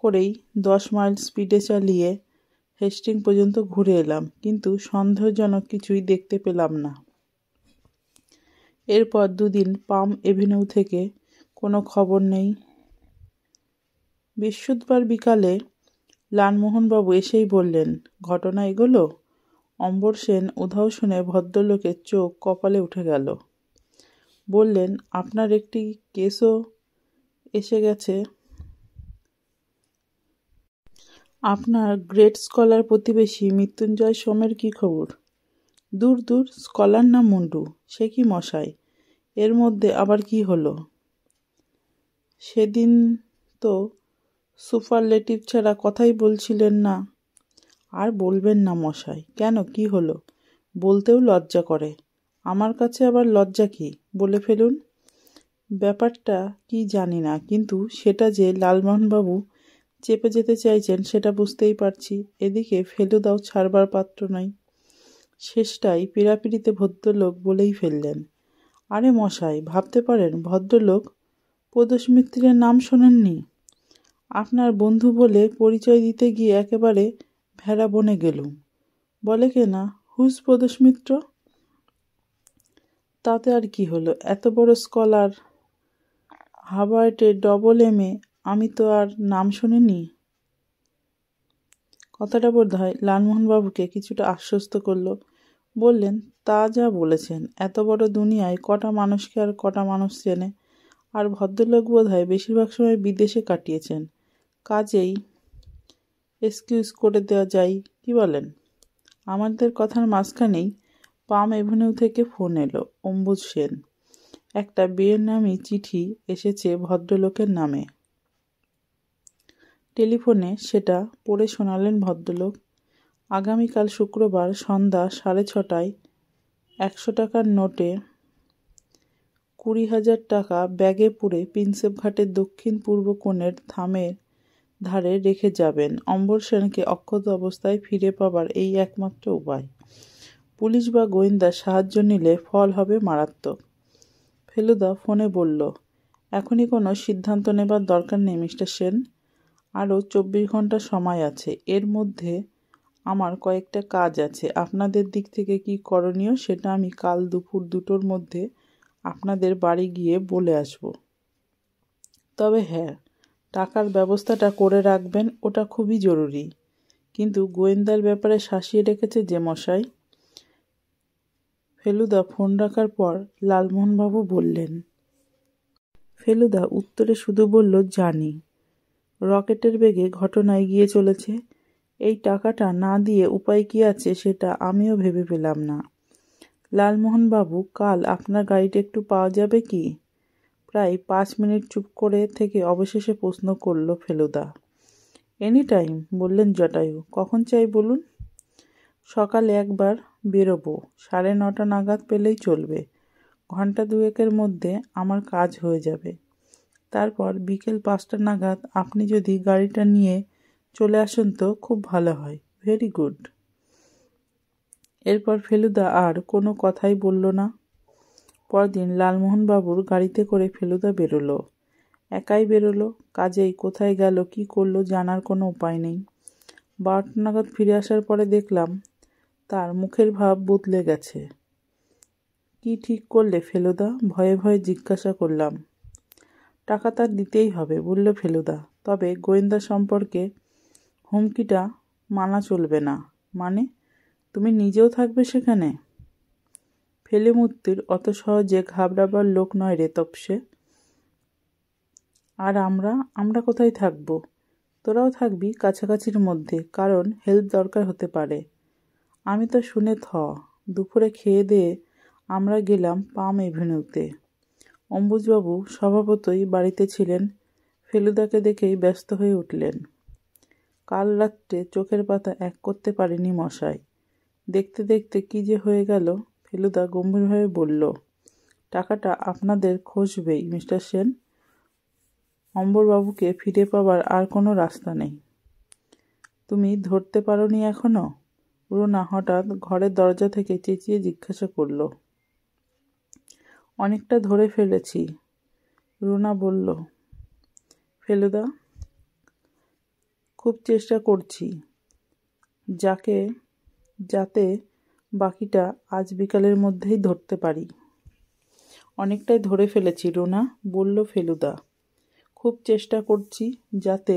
করেই দশ মাইল স্পিডে চালিয়ে হেস্টিং পর্যন্ত ঘুরে এলাম কিন্তু সন্দেহজনক কিছুই দেখতে পেলাম না এরপর দুদিন পাম এভিনিউ থেকে কোনো খবর নেই বৃহস্পতিবার বিকালে লালমোহনবাবু এসেই বললেন ঘটনা এগোলো অম্বর সেন উধাও শুনে ভদ্রলোকের চোখ কপালে উঠে গেল বললেন আপনার একটি কেসও এসে গেছে আপনার গ্রেট স্কলার প্রতিবেশী মৃত্যুঞ্জয় সোমের কী খবর দূর দূর স্কলার না মুন্ডু সে কি মশাই এর মধ্যে আবার কি হলো সেদিন তো সুপারলেটিভ ছাড়া কথাই বলছিলেন না আর বলবেন না মশাই কেন কি হলো বলতেও লজ্জা করে আমার কাছে আবার লজ্জা কি বলে ফেলুন ব্যাপারটা কি জানি না কিন্তু সেটা যে লালমোহনবাবু চেপে যেতে চাইছেন সেটা বুঝতেই পারছি এদিকে ফেলুদাও ছাড়বার পাত্র নয় শেষটায় পীড়াপিড়িতে ভদ্রলোক বলেই ফেললেন আরে মশাই ভাবতে পারেন ভদ্রলোক প্রদোষমিত্রের নাম শোনেননি আপনার বন্ধু বলে পরিচয় দিতে গিয়ে একেবারে ভেড়া বনে গেলুম বলে কেনা হুজ পদস্মিত্র তাতে আর কি হলো এত বড় স্কলার হাবার্টে ডবল এম এ আমি তো আর নাম শুনিনি কথাটা বোধ হয় লালমোহনবাবুকে কিছুটা আশ্বস্ত করলো বললেন তা যা বলেছেন এত বড় দুনিয়ায় কটা মানুষকে আর কটা মানুষ চেনে আর ভদ্রলোক বোধহয় বেশিরভাগ সময় বিদেশে কাটিয়েছেন কাজেই এক্সকিউজ করে দেওয়া যায় কি বলেন আমাদের কথার মাঝখানেই পাম এভিনিউ থেকে ফোন এলো অম্বুজ সেন একটা বিয়ের চিঠি এসেছে ভদ্রলোকের নামে টেলিফোনে সেটা পড়ে শোনালেন ভদ্রলোক আগামীকাল শুক্রবার সন্ধ্যা সাড়ে ছটায় একশো টাকার নোটে কুড়ি হাজার টাকা ব্যাগে পুরে প্রিন্সেপ ঘাটের দক্ষিণ পূর্ব কোণের থামের ধারে রেখে যাবেন অম্বর সেনকে অক্ষত অবস্থায় ফিরে পাবার এই একমাত্র উপায় পুলিশ বা গোয়েন্দা সাহায্য নিলে ফল হবে মারাত্মক ফেলুদা ফোনে বলল এখনই কোনো সিদ্ধান্ত নেবার দরকার নেই মিস্টার সেন আরও চব্বিশ ঘন্টা সময় আছে এর মধ্যে আমার কয়েকটা কাজ আছে আপনাদের দিক থেকে কি করণীয় সেটা আমি কাল দুপুর দুটোর মধ্যে আপনাদের বাড়ি গিয়ে বলে আসব তবে হ্যাঁ টাকার ব্যবস্থাটা করে রাখবেন ওটা খুবই জরুরি কিন্তু গোয়েন্দার ব্যাপারে শাসিয়ে রেখেছে যে মশাই ফেলুদা ফোন রাখার পর লালমোহনবাবু বললেন ফেলুদা উত্তরে শুধু বলল জানি রকেটের বেগে ঘটনায় এগিয়ে চলেছে এই টাকাটা না দিয়ে উপায় কী আছে সেটা আমিও ভেবে পেলাম না লালমোহনবাবু কাল আপনার গাড়িটা একটু পাওয়া যাবে কি প্রায় পাঁচ মিনিট চুপ করে থেকে অবশেষে প্রশ্ন করল ফেলুদা এনি টাইম বললেন জটায়ু কখন চাই বলুন সকালে একবার বেরোবো সাড়ে নটা নাগাদ পেলেই চলবে ঘন্টা দুয়েকের মধ্যে আমার কাজ হয়ে যাবে তারপর বিকেল পাঁচটা নাগাদ আপনি যদি গাড়িটা নিয়ে চলে আসুন তো খুব ভালো হয় ভেরি গুড এরপর ফেলুদা আর কোনো কথাই বলল না পরদিন লালমোহনবাবুর গাড়িতে করে ফেলুদা বেরোলো একাই বেরোলো কাজেই কোথায় গেল কি করলো জানার কোনো উপায় নেই বারোটা নাগাদ ফিরে আসার পরে দেখলাম তার মুখের ভাব বদলে গেছে কি ঠিক করলে ফেলুদা ভয়ে ভয়ে জিজ্ঞাসা করলাম টাকা তার দিতেই হবে বলল ফেলুদা তবে গোয়েন্দা সম্পর্কে হুমকিটা মানা চলবে না মানে তুমি নিজেও থাকবে সেখানে ফেলিমূর্তির অত সহজে ঘাবড়াবার লোক নয় রে তপসে আর আমরা আমরা কোথায় থাকব তোরাও থাকবি কাছাকাছির মধ্যে কারণ হেল্প দরকার হতে পারে আমি তো শুনে থ দুপুরে খেয়ে দিয়ে আমরা গেলাম পাম এভিনিউতে অম্বুজবাবু স্বভাবতই বাড়িতে ছিলেন ফেলুদাকে দেখেই ব্যস্ত হয়ে উঠলেন কাল রাত্রে চোখের পাতা এক করতে পারেনি মশায়। দেখতে দেখতে কী যে হয়ে গেল ফেলুদা গম্ভীরভাবে বলল, টাকাটা আপনাদের খসবেই মিস্টার সেন। অম্বরবাবুকে ফিরে পাবার আর কোনো রাস্তা নেই। তুমি ধরতে পারো নি এখনো? রুনা হঠাৎ ঘরের দরজা থেকে চেঁচিয়ে জিজ্ঞাসা করল। অনেকটা ধরে ফেলেছি রুনা বলল, ফেলুদা খুব চেষ্টা করছি যাকে যাতে বাকিটা আজ বিকালের মধ্যেই ধরতে পারি অনেকটাই ধরে ফেলেছি রোনা বলল ফেলুদা খুব চেষ্টা করছি যাতে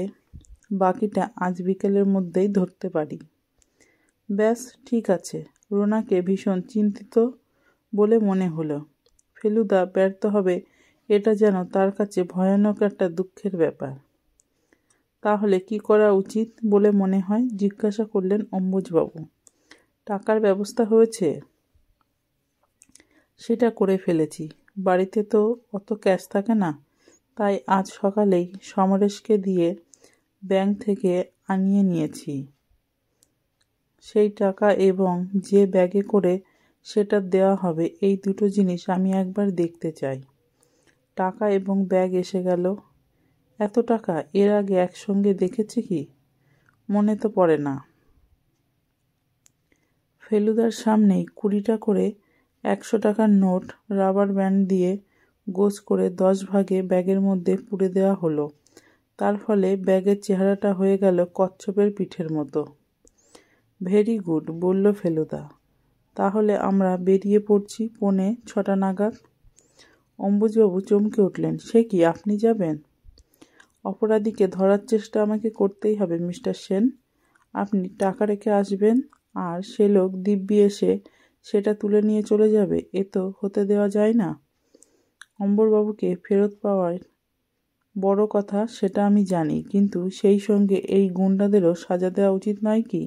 বাকিটা আজ বিকেলের মধ্যেই ধরতে পারি ব্যাস ঠিক আছে রোনাকে ভীষণ চিন্তিত বলে মনে হলো ফেলুদা ব্যর্থ হবে এটা যেন তার কাছে ভয়ানক একটা দুঃখের ব্যাপার তাহলে কি করা উচিত বলে মনে হয় জিজ্ঞাসা করলেন অম্বুজবাবু টাকার ব্যবস্থা হয়েছে সেটা করে ফেলেছি বাড়িতে তো অত ক্যাশ থাকে না তাই আজ সকালেই সমরেশকে দিয়ে ব্যাংক থেকে আনিয়ে নিয়েছি সেই টাকা এবং যে ব্যাগে করে সেটা দেওয়া হবে এই দুটো জিনিস আমি একবার দেখতে চাই টাকা এবং ব্যাগ এসে গেল এত টাকা এর আগে একসঙ্গে দেখেছি কি মনে তো পড়ে না ফেলুদার সামনেই কুড়িটা করে একশো টাকার নোট রাবার ব্যান্ড দিয়ে গোছ করে দশ ভাগে ব্যাগের মধ্যে পুড়ে দেওয়া হলো তার ফলে ব্যাগের চেহারাটা হয়ে গেল কচ্ছপের পিঠের মতো ভেরি গুড বলল ফেলুদা তাহলে আমরা বেরিয়ে পড়ছি পনে ছটা নাগাদ অম্বুজবাবু চমকে উঠলেন সে কি আপনি যাবেন অপরাধীকে ধরার চেষ্টা আমাকে করতেই হবে মিস্টার সেন আপনি টাকা রেখে আসবেন আর সে লোক দিব্যি এসে সেটা তুলে নিয়ে চলে যাবে এ তো হতে দেওয়া যায় না অম্বরবাবুকে ফেরত পাওয়ার বড় কথা সেটা আমি জানি কিন্তু সেই সঙ্গে এই গুন্ডাদেরও সাজা দেওয়া উচিত নয় কি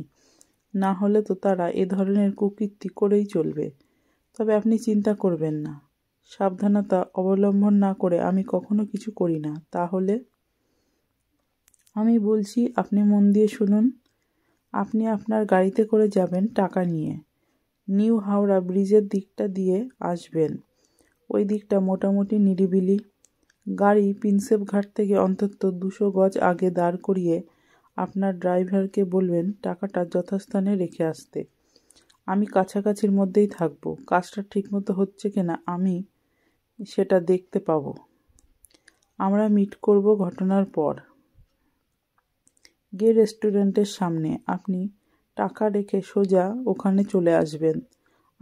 না হলে তো তারা এ ধরনের কুকীর্তি করেই চলবে তবে আপনি চিন্তা করবেন না সাবধানতা অবলম্বন না করে আমি কখনো কিছু করি না তাহলে আমি বলছি আপনি মন দিয়ে শুনুন আপনি আপনার গাড়িতে করে যাবেন টাকা নিয়ে নিউ হাওড়া ব্রিজের দিকটা দিয়ে আসবেন ওই দিকটা মোটামুটি নিরিবিলি গাড়ি প্রিন্সেপ ঘাট থেকে অন্তত দুশো গজ আগে দাঁড় করিয়ে আপনার ড্রাইভারকে বলবেন টাকাটা যথাস্থানে রেখে আসতে আমি কাছাকাছির মধ্যেই থাকব কাজটা ঠিকমতো হচ্ছে কিনা আমি সেটা দেখতে পাবো আমরা মিট করব ঘটনার পর গে রেস্টুরেন্টের সামনে আপনি টাকা রেখে সোজা ওখানে চলে আসবেন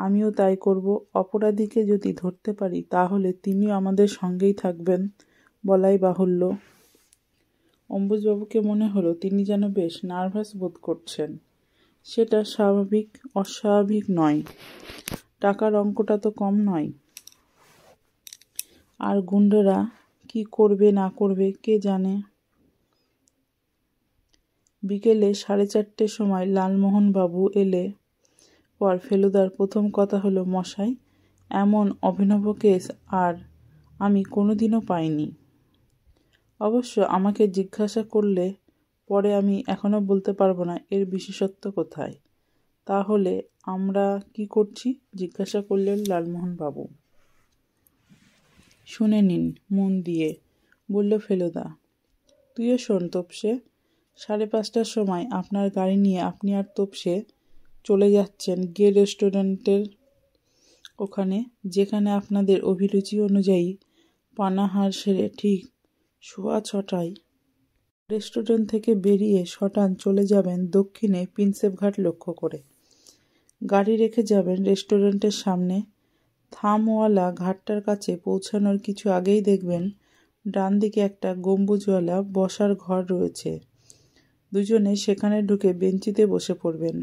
আমিও তাই করব অপরাধীকে যদি ধরতে পারি তাহলে তিনিও আমাদের সঙ্গেই থাকবেন বলাই বাহুল্য অম্বুজবাবুকে মনে হলো তিনি যেন বেশ নার্ভাস বোধ করছেন সেটা স্বাভাবিক অস্বাভাবিক নয় টাকার অঙ্কটা তো কম নয় আর গুন্ডরা কি করবে না করবে কে জানে বিকেলে সাড়ে চারটের সময় লালমোহনবাবু এলে পর ফেলুদার প্রথম কথা হলো মশাই এমন অভিনব কেস আর আমি কোনোদিনও পাইনি অবশ্য আমাকে জিজ্ঞাসা করলে পরে আমি এখনও বলতে পারবো না এর বিশেষত্ব কোথায় তাহলে আমরা কি করছি জিজ্ঞাসা করলেন লালমোহনবাবু শুনে নিন মন দিয়ে বলল ফেলুদা তুইও শোন তপসে সাড়ে পাঁচটার সময় আপনার গাড়ি নিয়ে আপনি আর তোপসে চলে যাচ্ছেন গে রেস্টুরেন্টের ওখানে যেখানে আপনাদের অভিরুচি অনুযায়ী পানাহার সেরে ঠিক সোয়া ছটায় রেস্টুরেন্ট থেকে বেরিয়ে শটান চলে যাবেন দক্ষিণে প্রিন্সেপঘাট লক্ষ্য করে গাড়ি রেখে যাবেন রেস্টুরেন্টের সামনে থামওয়ালা ঘাটটার কাছে পৌঁছানোর কিছু আগেই দেখবেন ডান দিকে একটা গম্বুজওয়ালা বসার ঘর রয়েছে দুজনে সেখানে ঢুকে বেঞ্চিতে বসে পড়বেন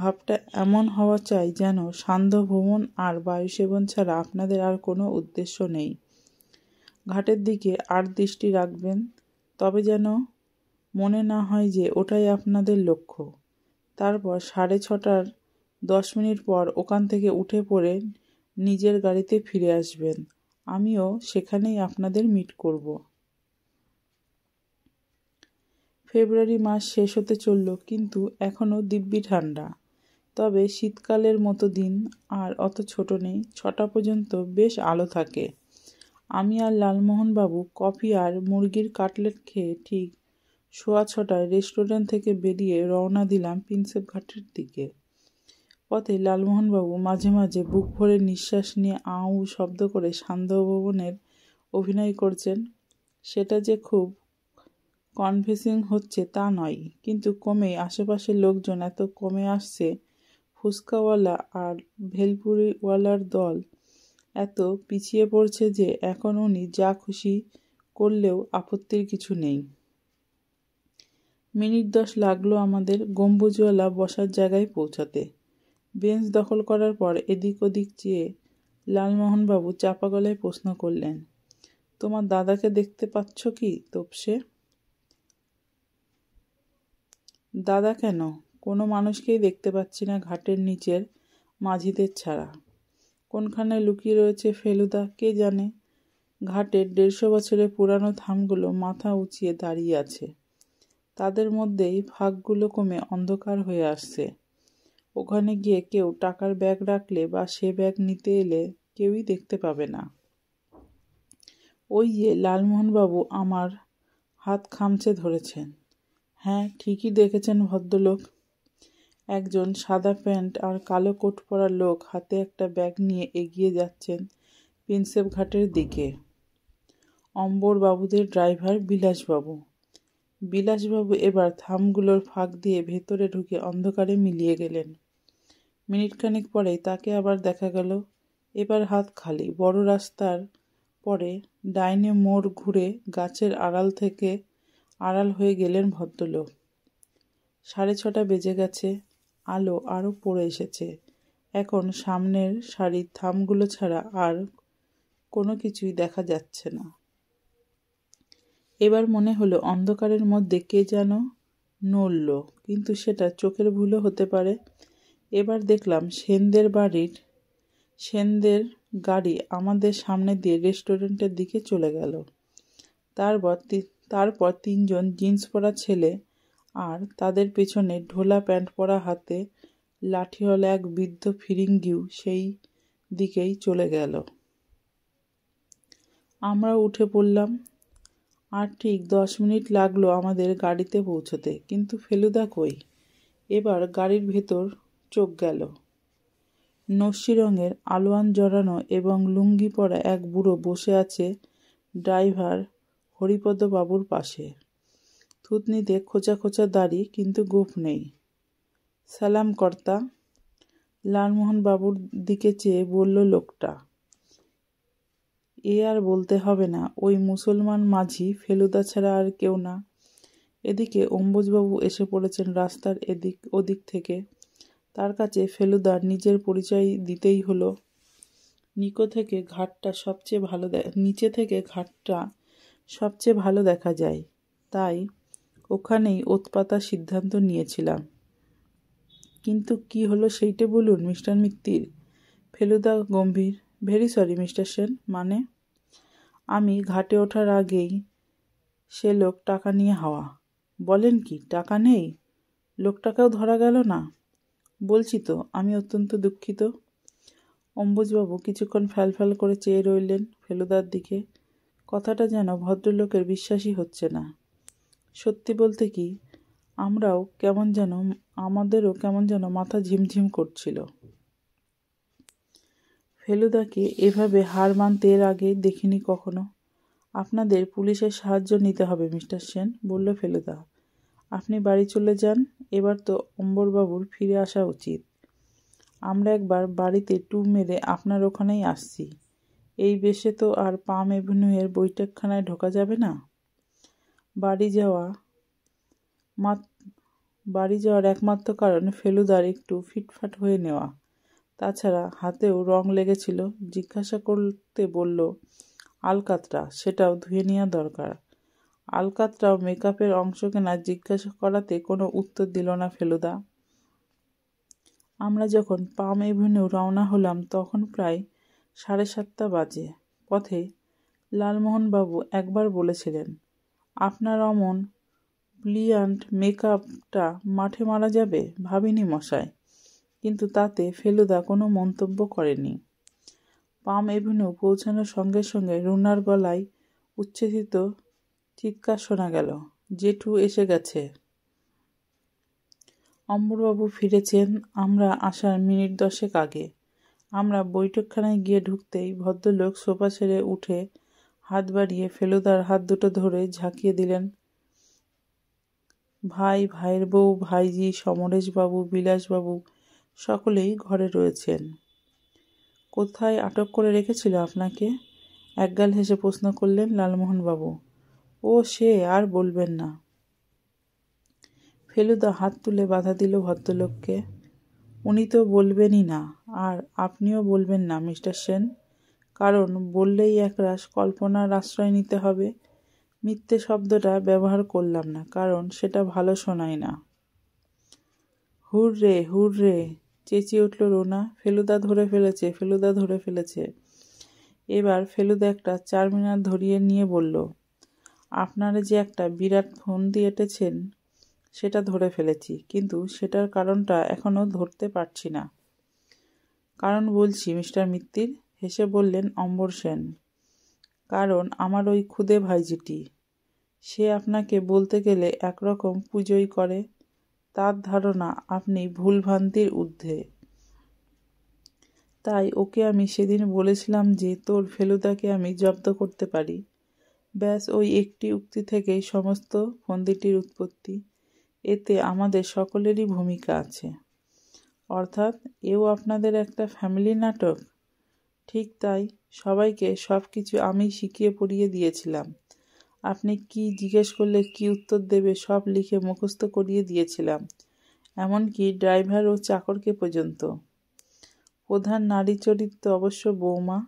ভাবটা এমন হওয়া চাই যেন সান্ধ্য ভ্রমণ আর বায়ুসেবন ছাড়া আপনাদের আর কোনো উদ্দেশ্য নেই ঘাটের দিকে আর দৃষ্টি রাখবেন তবে যেন মনে না হয় যে ওটাই আপনাদের লক্ষ্য তারপর সাড়ে ছটার দশ মিনিট পর ওখান থেকে উঠে পড়ে নিজের গাড়িতে ফিরে আসবেন আমিও সেখানেই আপনাদের মিট করবো ফেব্রুয়ারি মাস শেষ হতে চলল কিন্তু এখনও দিব্যি ঠান্ডা তবে শীতকালের মতো দিন আর অত ছোট নেই ছটা পর্যন্ত বেশ আলো থাকে আমি আর লালমোহনবাবু কফি আর মুরগির কাটলেট খেয়ে ঠিক সোয়া ছটায় রেস্টুরেন্ট থেকে বেরিয়ে রওনা দিলাম প্রিন্সেপ ঘাটের দিকে পথে লালমোহনবাবু মাঝে মাঝে বুক ভরে নিঃশ্বাস নিয়ে আউ শব্দ করে সান্ধ্য ভবনের অভিনয় করছেন সেটা যে খুব কনভেসিং হচ্ছে তা নয় কিন্তু কমে আশেপাশের লোকজন এত কমে আসছে ফুচকাওয়ালা আর ভেলপুরিওয়ালার দল এত পিছিয়ে পড়ছে যে এখন উনি যা খুশি করলেও আপত্তির কিছু নেই মিনিট দশ লাগলো আমাদের গম্বুজওয়ালা বসার জায়গায় পৌঁছাতে বেঞ্চ দখল করার পর এদিক ওদিক চেয়ে লালমোহনবাবু চাপা গলায় প্রশ্ন করলেন তোমার দাদাকে দেখতে পাচ্ছ কি তোপসে দাদা কেন কোনো মানুষকেই দেখতে পাচ্ছি না ঘাটের নিচের মাঝিদের ছাড়া কোনখানে লুকিয়ে রয়েছে ফেলুদা কে জানে ঘাটের দেড়শো বছরের পুরানো থামগুলো মাথা উঁচিয়ে দাঁড়িয়ে আছে তাদের মধ্যেই ফাঁকগুলো কমে অন্ধকার হয়ে আসছে ওখানে গিয়ে কেউ টাকার ব্যাগ রাখলে বা সে ব্যাগ নিতে এলে কেউই দেখতে পাবে না ওই যে লালমোহনবাবু আমার হাত খামচে ধরেছেন হ্যাঁ ঠিকই দেখেছেন ভদ্রলোক একজন সাদা প্যান্ট আর কালো কোট পরা লোক হাতে একটা ব্যাগ নিয়ে এগিয়ে যাচ্ছেন প্রিন্সেপ ঘাটের দিকে অম্বরবাবুদের ড্রাইভার বিলাসবাবু বিলাসবাবু এবার থামগুলোর ফাঁক দিয়ে ভেতরে ঢুকে অন্ধকারে মিলিয়ে গেলেন মিনিটখানেক পরেই তাকে আবার দেখা গেল এবার হাত খালি বড় রাস্তার পরে ডাইনে মোড় ঘুরে গাছের আড়াল থেকে আড়াল হয়ে গেলেন ভদ্রলোক সাড়ে ছটা বেজে গেছে আলো আরও পড়ে এসেছে এখন সামনের শাড়ির থামগুলো ছাড়া আর কোনো কিছুই দেখা যাচ্ছে না এবার মনে হলো অন্ধকারের মধ্যে কে যেন নড়ল কিন্তু সেটা চোখের ভুলও হতে পারে এবার দেখলাম সেনদের বাড়ির সেনদের গাড়ি আমাদের সামনে দিয়ে রেস্টুরেন্টের দিকে চলে গেল তারপর তারপর তিনজন জিন্স পরা ছেলে আর তাদের পেছনে ঢোলা প্যান্ট পরা হাতে লাঠি হলে এক বৃদ্ধ ফিরিঙ্গিও সেই দিকেই চলে গেল আমরা উঠে পড়লাম আর ঠিক দশ মিনিট লাগলো আমাদের গাড়িতে পৌঁছতে কিন্তু ফেলুদা কই এবার গাড়ির ভেতর চোখ গেল নস্যি রঙের আলোয়ান জড়ানো এবং লুঙ্গি পরা এক বুড়ো বসে আছে ড্রাইভার হরিপদবাবুর পাশে থুতনিতে খোঁচা খোঁচা দাড়ি কিন্তু গোপ নেই সালাম কর্তা লালমোহনবাবুর দিকে চেয়ে বলল লোকটা এ আর বলতে হবে না ওই মুসলমান মাঝি ফেলুদা ছাড়া আর কেউ না এদিকে অম্বুজবাবু এসে পড়েছেন রাস্তার এদিক ওদিক থেকে তার কাছে ফেলুদার নিজের পরিচয় দিতেই হলো নিকো থেকে ঘাটটা সবচেয়ে ভালো দেখ নিচে থেকে ঘাটটা সবচেয়ে ভালো দেখা যায় তাই ওখানেই ওতপাতার সিদ্ধান্ত নিয়েছিলাম কিন্তু কি হলো সেইটে বলুন মিস্টার মিত্তির ফেলুদা গম্ভীর ভেরি সরি মিস্টার সেন মানে আমি ঘাটে ওঠার আগেই সে লোক টাকা নিয়ে হাওয়া বলেন কি টাকা নেই লোকটাকেও ধরা গেল না বলছি তো আমি অত্যন্ত দুঃখিত অম্বুজবাবু কিছুক্ষণ ফ্যালফ্যাল করে চেয়ে রইলেন ফেলুদার দিকে কথাটা যেন ভদ্রলোকের বিশ্বাসই হচ্ছে না সত্যি বলতে কি আমরাও কেমন যেন আমাদেরও কেমন যেন মাথা ঝিমঝিম করছিল ফেলুদাকে এভাবে হার মানতে এর আগে দেখিনি কখনো আপনাদের পুলিশের সাহায্য নিতে হবে মিস্টার সেন বলল ফেলুদা আপনি বাড়ি চলে যান এবার তো অম্বরবাবুর ফিরে আসা উচিত আমরা একবার বাড়িতে টু মেরে আপনার ওখানেই আসছি এই বেশে তো আর পাম এভিনিউয়ের বৈঠকখানায় ঢোকা যাবে না বাড়ি যাওয়া মাত বাড়ি যাওয়ার একমাত্র কারণ ফেলুদার একটু ফিটফাট হয়ে নেওয়া তাছাড়া হাতেও রং লেগেছিল জিজ্ঞাসা করতে বলল আলকাতরা সেটাও ধুয়ে নেওয়া দরকার আলকাতরাও মেকআপের অংশ কেনা জিজ্ঞাসা করাতে কোনো উত্তর দিল না ফেলুদা আমরা যখন পাম এভিনিউ রওনা হলাম তখন প্রায় সাড়ে সাতটা বাজে পথে লালমোহনবাবু একবার বলেছিলেন আপনার অমন ব্লিয়ান্ট মেকআপটা মাঠে মারা যাবে ভাবিনি মশায় কিন্তু তাতে ফেলুদা কোনো মন্তব্য করেনি পাম এভিনিউ পৌঁছানোর সঙ্গে সঙ্গে রুনার গলায় উচ্ছেদিত চিৎকার শোনা গেল জেঠু এসে গেছে অম্বরবাবু ফিরেছেন আমরা আসার মিনিট দশেক আগে আমরা বৈঠকখানায় গিয়ে ঢুকতেই ভদ্রলোক সোফা ছেড়ে উঠে হাত বাড়িয়ে ফেলুদার হাত দুটো ধরে ঝাঁকিয়ে দিলেন ভাই ভাইয়ের বউ ভাইজি সমরেশবাবু বিলাসবাবু সকলেই ঘরে রয়েছেন কোথায় আটক করে রেখেছিল আপনাকে একগাল হেসে প্রশ্ন করলেন লালমোহনবাবু ও সে আর বলবেন না ফেলুদা হাত তুলে বাধা দিল ভদ্রলোককে উনি তো বলবেনই না আর আপনিও বলবেন না মিস্টার সেন কারণ বললেই একরাশ কল্পনার আশ্রয় নিতে হবে মিথ্যে শব্দটা ব্যবহার করলাম না কারণ সেটা ভালো শোনায় না হুররে হুররে চেঁচিয়ে উঠল রোনা ফেলুদা ধরে ফেলেছে ফেলুদা ধরে ফেলেছে এবার ফেলুদা একটা চারমিনার ধরিয়ে নিয়ে বলল আপনারা যে একটা বিরাট ফোন দিয়ে এঁটেছেন সেটা ধরে ফেলেছি কিন্তু সেটার কারণটা এখনও ধরতে পারছি না কারণ বলছি মিস্টার মিত্তির হেসে বললেন অম্বর সেন কারণ আমার ওই খুদে ভাইজিটি সে আপনাকে বলতে গেলে একরকম পুজোই করে তার ধারণা আপনি ভুলভ্রান্তির ঊর্ধ্বে তাই ওকে আমি সেদিন বলেছিলাম যে তোর ফেলুদাকে আমি জব্দ করতে পারি ব্যাস ওই একটি উক্তি থেকেই সমস্ত ফন্দিটির উৎপত্তি এতে আমাদের সকলেরই ভূমিকা আছে অর্থাৎ এও আপনাদের একটা ফ্যামিলি নাটক ঠিক তাই সবাইকে সব কিছু আমি শিখিয়ে পড়িয়ে দিয়েছিলাম আপনি কি জিজ্ঞেস করলে কি উত্তর দেবে সব লিখে মুখস্থ করিয়ে দিয়েছিলাম এমনকি ড্রাইভার ও চাকরকে পর্যন্ত প্রধান নারী চরিত্র অবশ্য বৌমা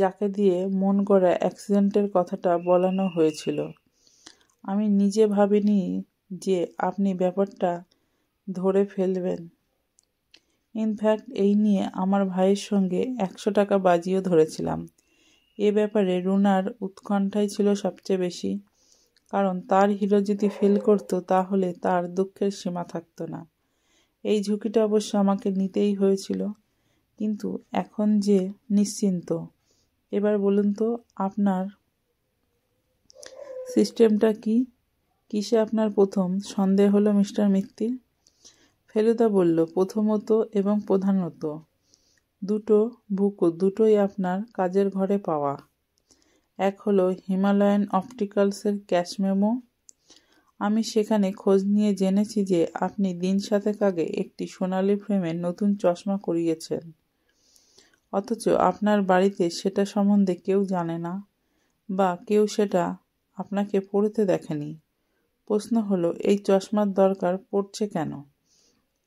যাকে দিয়ে মন গড়া অ্যাক্সিডেন্টের কথাটা বলানো হয়েছিল আমি নিজে ভাবিনি যে আপনি ব্যাপারটা ধরে ফেলবেন ইনফ্যাক্ট এই নিয়ে আমার ভাইয়ের সঙ্গে একশো টাকা বাজিয়েও ধরেছিলাম এ ব্যাপারে রুনার উৎকণ্ঠাই ছিল সবচেয়ে বেশি কারণ তার হিরো যদি ফেল করত তাহলে তার দুঃখের সীমা থাকতো না এই ঝুঁকিটা অবশ্য আমাকে নিতেই হয়েছিল কিন্তু এখন যে নিশ্চিন্ত এবার বলুন তো আপনার সিস্টেমটা কি কিসে আপনার প্রথম সন্দেহ হলো মিস্টার মিত্তির ফেলুদা বলল প্রথমত এবং প্রধানত দুটো বুকো দুটোই আপনার কাজের ঘরে পাওয়া এক হলো হিমালয়ান অপটিক্যালসের ক্যাশ মেমো আমি সেখানে খোঁজ নিয়ে জেনেছি যে আপনি দিন সাতেক আগে একটি সোনালি ফ্রেমে নতুন চশমা করিয়েছেন অথচ আপনার বাড়িতে সেটা সম্বন্ধে কেউ জানে না বা কেউ সেটা আপনাকে পড়তে দেখেনি প্রশ্ন হলো এই চশমার দরকার পড়ছে কেন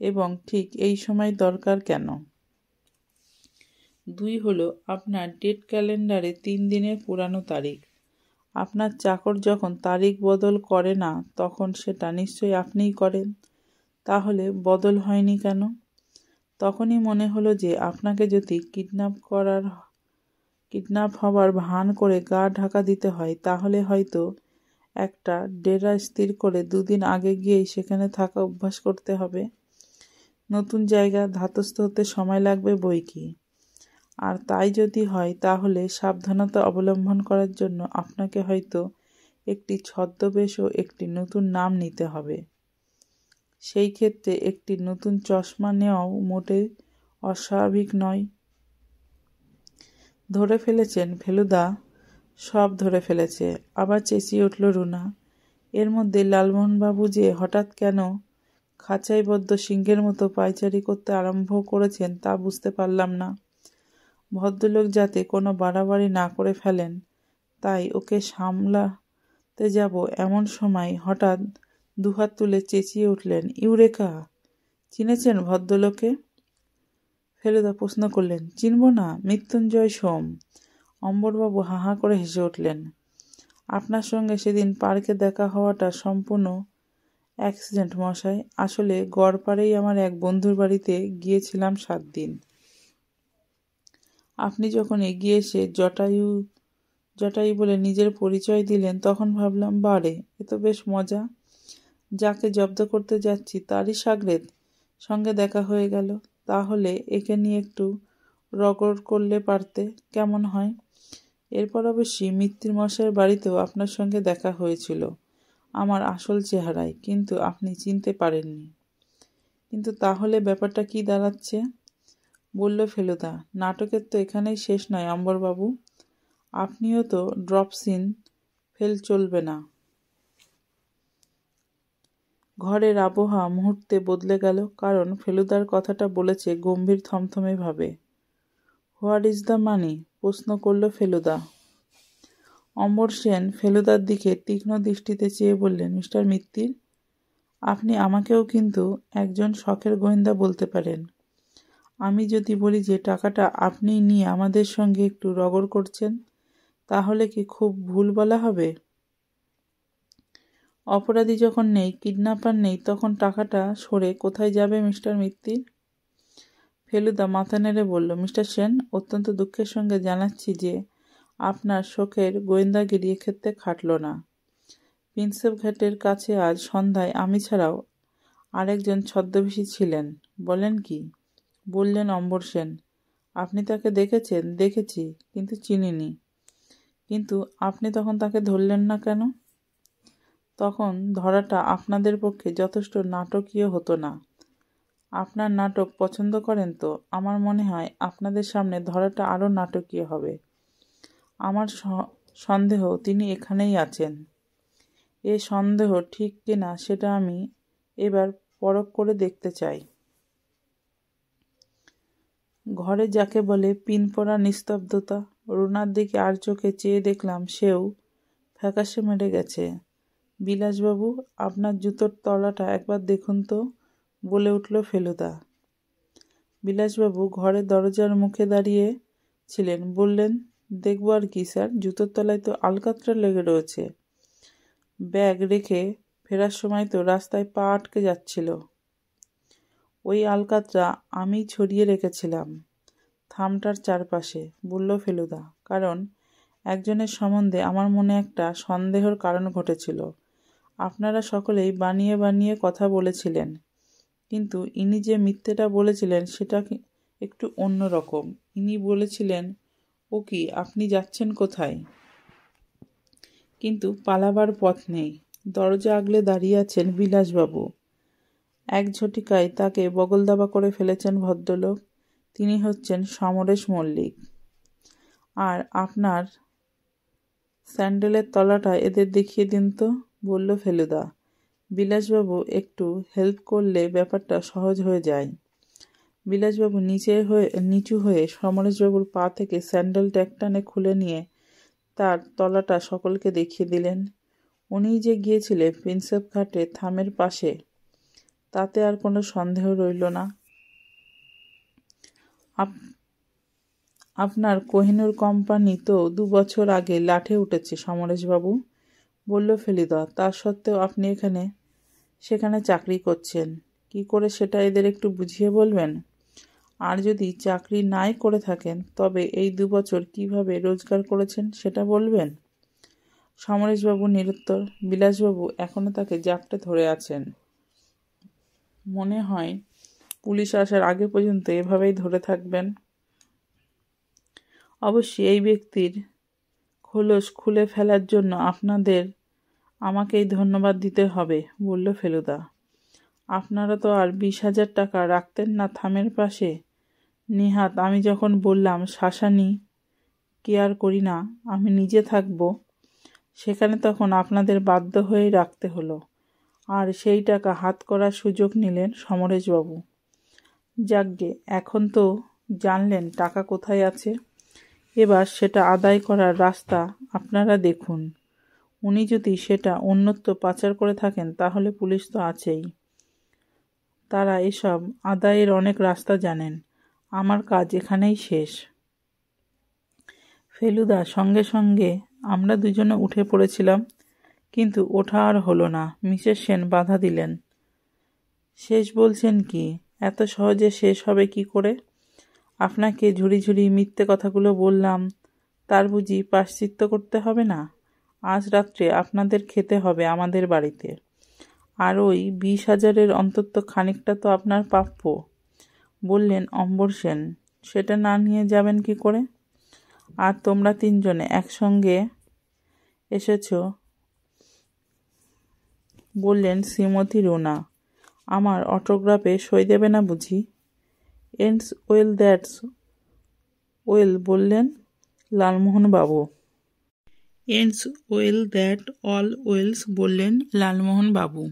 এবং ঠিক এই সময় দরকার কেন দুই হলো আপনার ডেট ক্যালেন্ডারে তিন দিনের পুরানো তারিখ আপনার চাকর যখন তারিখ বদল করে না তখন সেটা নিশ্চয়ই আপনিই করেন তাহলে বদল হয়নি কেন তখনই মনে হলো যে আপনাকে যদি কিডন্যাপ করার কিডন্যাপ হবার ভান করে গা ঢাকা দিতে হয় তাহলে হয়তো একটা ডেরা স্থির করে দুদিন আগে গিয়েই সেখানে থাকা অভ্যাস করতে হবে নতুন জায়গা ধাতস্থ হতে সময় লাগবে বই কি আর তাই যদি হয় তাহলে সাবধানতা অবলম্বন করার জন্য আপনাকে হয়তো একটি ছদ্মবেশ ও একটি নতুন নাম নিতে হবে সেই ক্ষেত্রে একটি নতুন চশমা নেওয়াও মোটে অস্বাভাবিক নয় ধরে ফেলেছেন ফেলুদা সব ধরে ফেলেছে আবার চেঁচিয়ে উঠল রুনা এর মধ্যে লালমোহনবাবু যে হঠাৎ কেন খাঁচাইবদ্ধ সিংহের মতো পায়চারি করতে আরম্ভ করেছেন তা বুঝতে পারলাম না ভদ্রলোক যাতে কোনো বাড়াবাড়ি না করে ফেলেন তাই ওকে সামলাতে যাব এমন সময় হঠাৎ দুহাত তুলে চেঁচিয়ে উঠলেন ইউরেকা চিনেছেন ভদ্রলোকে ফেলুদা প্রশ্ন করলেন চিনব না মৃত্যুঞ্জয় সোম অম্বরবাবু হাহা করে হেসে উঠলেন আপনার সঙ্গে সেদিন পার্কে দেখা হওয়াটা সম্পূর্ণ অ্যাক্সিডেন্ট মশাই আসলে গড়পাড়েই আমার এক বন্ধুর বাড়িতে গিয়েছিলাম সাত দিন আপনি যখন এগিয়ে এসে জটায়ু জটায়ু বলে নিজের পরিচয় দিলেন তখন ভাবলাম বারে এ তো বেশ মজা যাকে জব্দ করতে যাচ্ছি তারই সাগরেদ সঙ্গে দেখা হয়ে গেল তাহলে একে নিয়ে একটু রগড় করলে পারতে কেমন হয় এরপর অবশ্যই মৃত্যুর মশাইয়ের বাড়িতেও আপনার সঙ্গে দেখা হয়েছিল আমার আসল চেহারায় কিন্তু আপনি চিনতে পারেননি কিন্তু তাহলে ব্যাপারটা কি দাঁড়াচ্ছে বলল ফেলুদা নাটকের তো এখানেই শেষ নয় অম্বরবাবু আপনিও তো ড্রপ সিন ফেল চলবে না ঘরের আবহাওয়া মুহূর্তে বদলে গেল কারণ ফেলুদার কথাটা বলেছে গম্ভীর থমথমে ভাবে হোয়াট ইজ দ্য মানি প্রশ্ন করল ফেলুদা অম্বর সেন ফেলুদার দিকে তীক্ষ্ণ দৃষ্টিতে চেয়ে বললেন মিস্টার মিত্তির আপনি আমাকেও কিন্তু একজন শখের গোয়েন্দা বলতে পারেন আমি যদি বলি যে টাকাটা আপনি নিয়ে আমাদের সঙ্গে একটু রগড় করছেন তাহলে কি খুব ভুল বলা হবে অপরাধী যখন নেই কিডন্যাপার নেই তখন টাকাটা সরে কোথায় যাবে মিস্টার মিত্তির ফেলুদা মাথা নেড়ে বলল মিস্টার সেন অত্যন্ত দুঃখের সঙ্গে জানাচ্ছি যে আপনার শোকের গোয়েন্দাগিরি এক্ষেত্রে খাটল না প্রিন্সেপ ঘাটের কাছে আজ সন্ধ্যায় আমি ছাড়াও আরেকজন ছদ্মবেশী ছিলেন বলেন কি বললেন অম্বর সেন আপনি তাকে দেখেছেন দেখেছি কিন্তু চিনিনি কিন্তু আপনি তখন তাকে ধরলেন না কেন তখন ধরাটা আপনাদের পক্ষে যথেষ্ট নাটকীয় হতো না আপনার নাটক পছন্দ করেন তো আমার মনে হয় আপনাদের সামনে ধরাটা আরও নাটকীয় হবে আমার সন্দেহ তিনি এখানেই আছেন এ সন্দেহ ঠিক কিনা সেটা আমি এবার পরখ করে দেখতে চাই ঘরে যাকে বলে পিন পরা নিস্তব্ধতা রুনার দিকে আর চোখে চেয়ে দেখলাম সেও ফ্যাকাশে মেরে গেছে বিলাসবাবু আপনার জুতোর তলাটা একবার দেখুন তো বলে উঠল ফেলুদা বিলাসবাবু ঘরের দরজার মুখে দাঁড়িয়ে ছিলেন বললেন দেখব আর কি স্যার জুতোর তলায় তো আলকাতরা লেগে রয়েছে ব্যাগ রেখে ফেরার সময় তো রাস্তায় পা আটকে যাচ্ছিল ওই আলকাতরা আমি ছড়িয়ে রেখেছিলাম থামটার চারপাশে বলল ফেলুদা কারণ একজনের সম্বন্ধে আমার মনে একটা সন্দেহর কারণ ঘটেছিল আপনারা সকলেই বানিয়ে বানিয়ে কথা বলেছিলেন কিন্তু ইনি যে মিথ্যেটা বলেছিলেন সেটা একটু অন্য রকম ইনি বলেছিলেন ও কি আপনি যাচ্ছেন কোথায় কিন্তু পালাবার পথ নেই দরজা আগলে দাঁড়িয়ে আছেন বিলাসবাবু এক ঝটিকায় তাকে বগলদাবা করে ফেলেছেন ভদ্রলোক তিনি হচ্ছেন সমরেশ মল্লিক আর আপনার স্যান্ডেলের তলাটা এদের দেখিয়ে দিন তো বলল ফেলুদা বিলাসবাবু একটু হেল্প করলে ব্যাপারটা সহজ হয়ে যায় বিলাসবাবু নিচে হয়ে নিচু হয়ে সমরেশবাবুর পা থেকে স্যান্ডেলটা একটানে খুলে নিয়ে তার তলাটা সকলকে দেখিয়ে দিলেন উনি যে গিয়েছিলেন প্রিন্সেপ ঘাটে থামের পাশে তাতে আর কোনো সন্দেহ রইল না আপনার কোহিনুর কোম্পানি তো দু বছর আগে লাঠে উঠেছে সমরেশবাবু বলল ফেলিদা তা সত্ত্বেও আপনি এখানে সেখানে চাকরি করছেন কি করে সেটা এদের একটু বুঝিয়ে বলবেন আর যদি চাকরি নাই করে থাকেন তবে এই দুবছর কিভাবে রোজগার করেছেন সেটা বলবেন সমরেশবাবু নিরুত্তর বিলাসবাবু এখনও তাকে জাপটে ধরে আছেন মনে হয় পুলিশ আসার আগে পর্যন্ত এভাবেই ধরে থাকবেন অবশ্যই এই ব্যক্তির খোলস খুলে ফেলার জন্য আপনাদের আমাকেই ধন্যবাদ দিতে হবে বলল ফেলুদা আপনারা তো আর বিশ হাজার টাকা রাখতেন না থামের পাশে নেহাত আমি যখন বললাম শাসানি কেয়ার করি না আমি নিজে থাকব সেখানে তখন আপনাদের বাধ্য হয়ে রাখতে হলো আর সেই টাকা হাত করার সুযোগ নিলেন সমরেশবাবু যাকগে এখন তো জানলেন টাকা কোথায় আছে এবার সেটা আদায় করার রাস্তা আপনারা দেখুন উনি যদি সেটা অন্যত্র পাচার করে থাকেন তাহলে পুলিশ তো আছেই তারা এসব আদায়ের অনেক রাস্তা জানেন আমার কাজ এখানেই শেষ ফেলুদা সঙ্গে সঙ্গে আমরা দুজনে উঠে পড়েছিলাম কিন্তু ওঠা আর হলো না মিসেস সেন বাধা দিলেন শেষ বলছেন কি এত সহজে শেষ হবে কি করে আপনাকে ঝুড়ি ঝুড়ি মিথ্যে কথাগুলো বললাম তার বুঝি পাশ্চিত্য করতে হবে না আজ রাত্রে আপনাদের খেতে হবে আমাদের বাড়িতে আর ওই বিশ হাজারের অন্তত খানিকটা তো আপনার প্রাপ্য বললেন অম্বর সেন সেটা না নিয়ে যাবেন কি করে আর তোমরা তিনজনে একসঙ্গে এসেছ বললেন শ্রীমতী রুনা আমার অটোগ্রাফে সই দেবে না বুঝি এন্ডস ওয়েল দ্যাটস ওয়েল বললেন লালমোহনবাবু ends well that all wells বললেন লালমোহনবাবু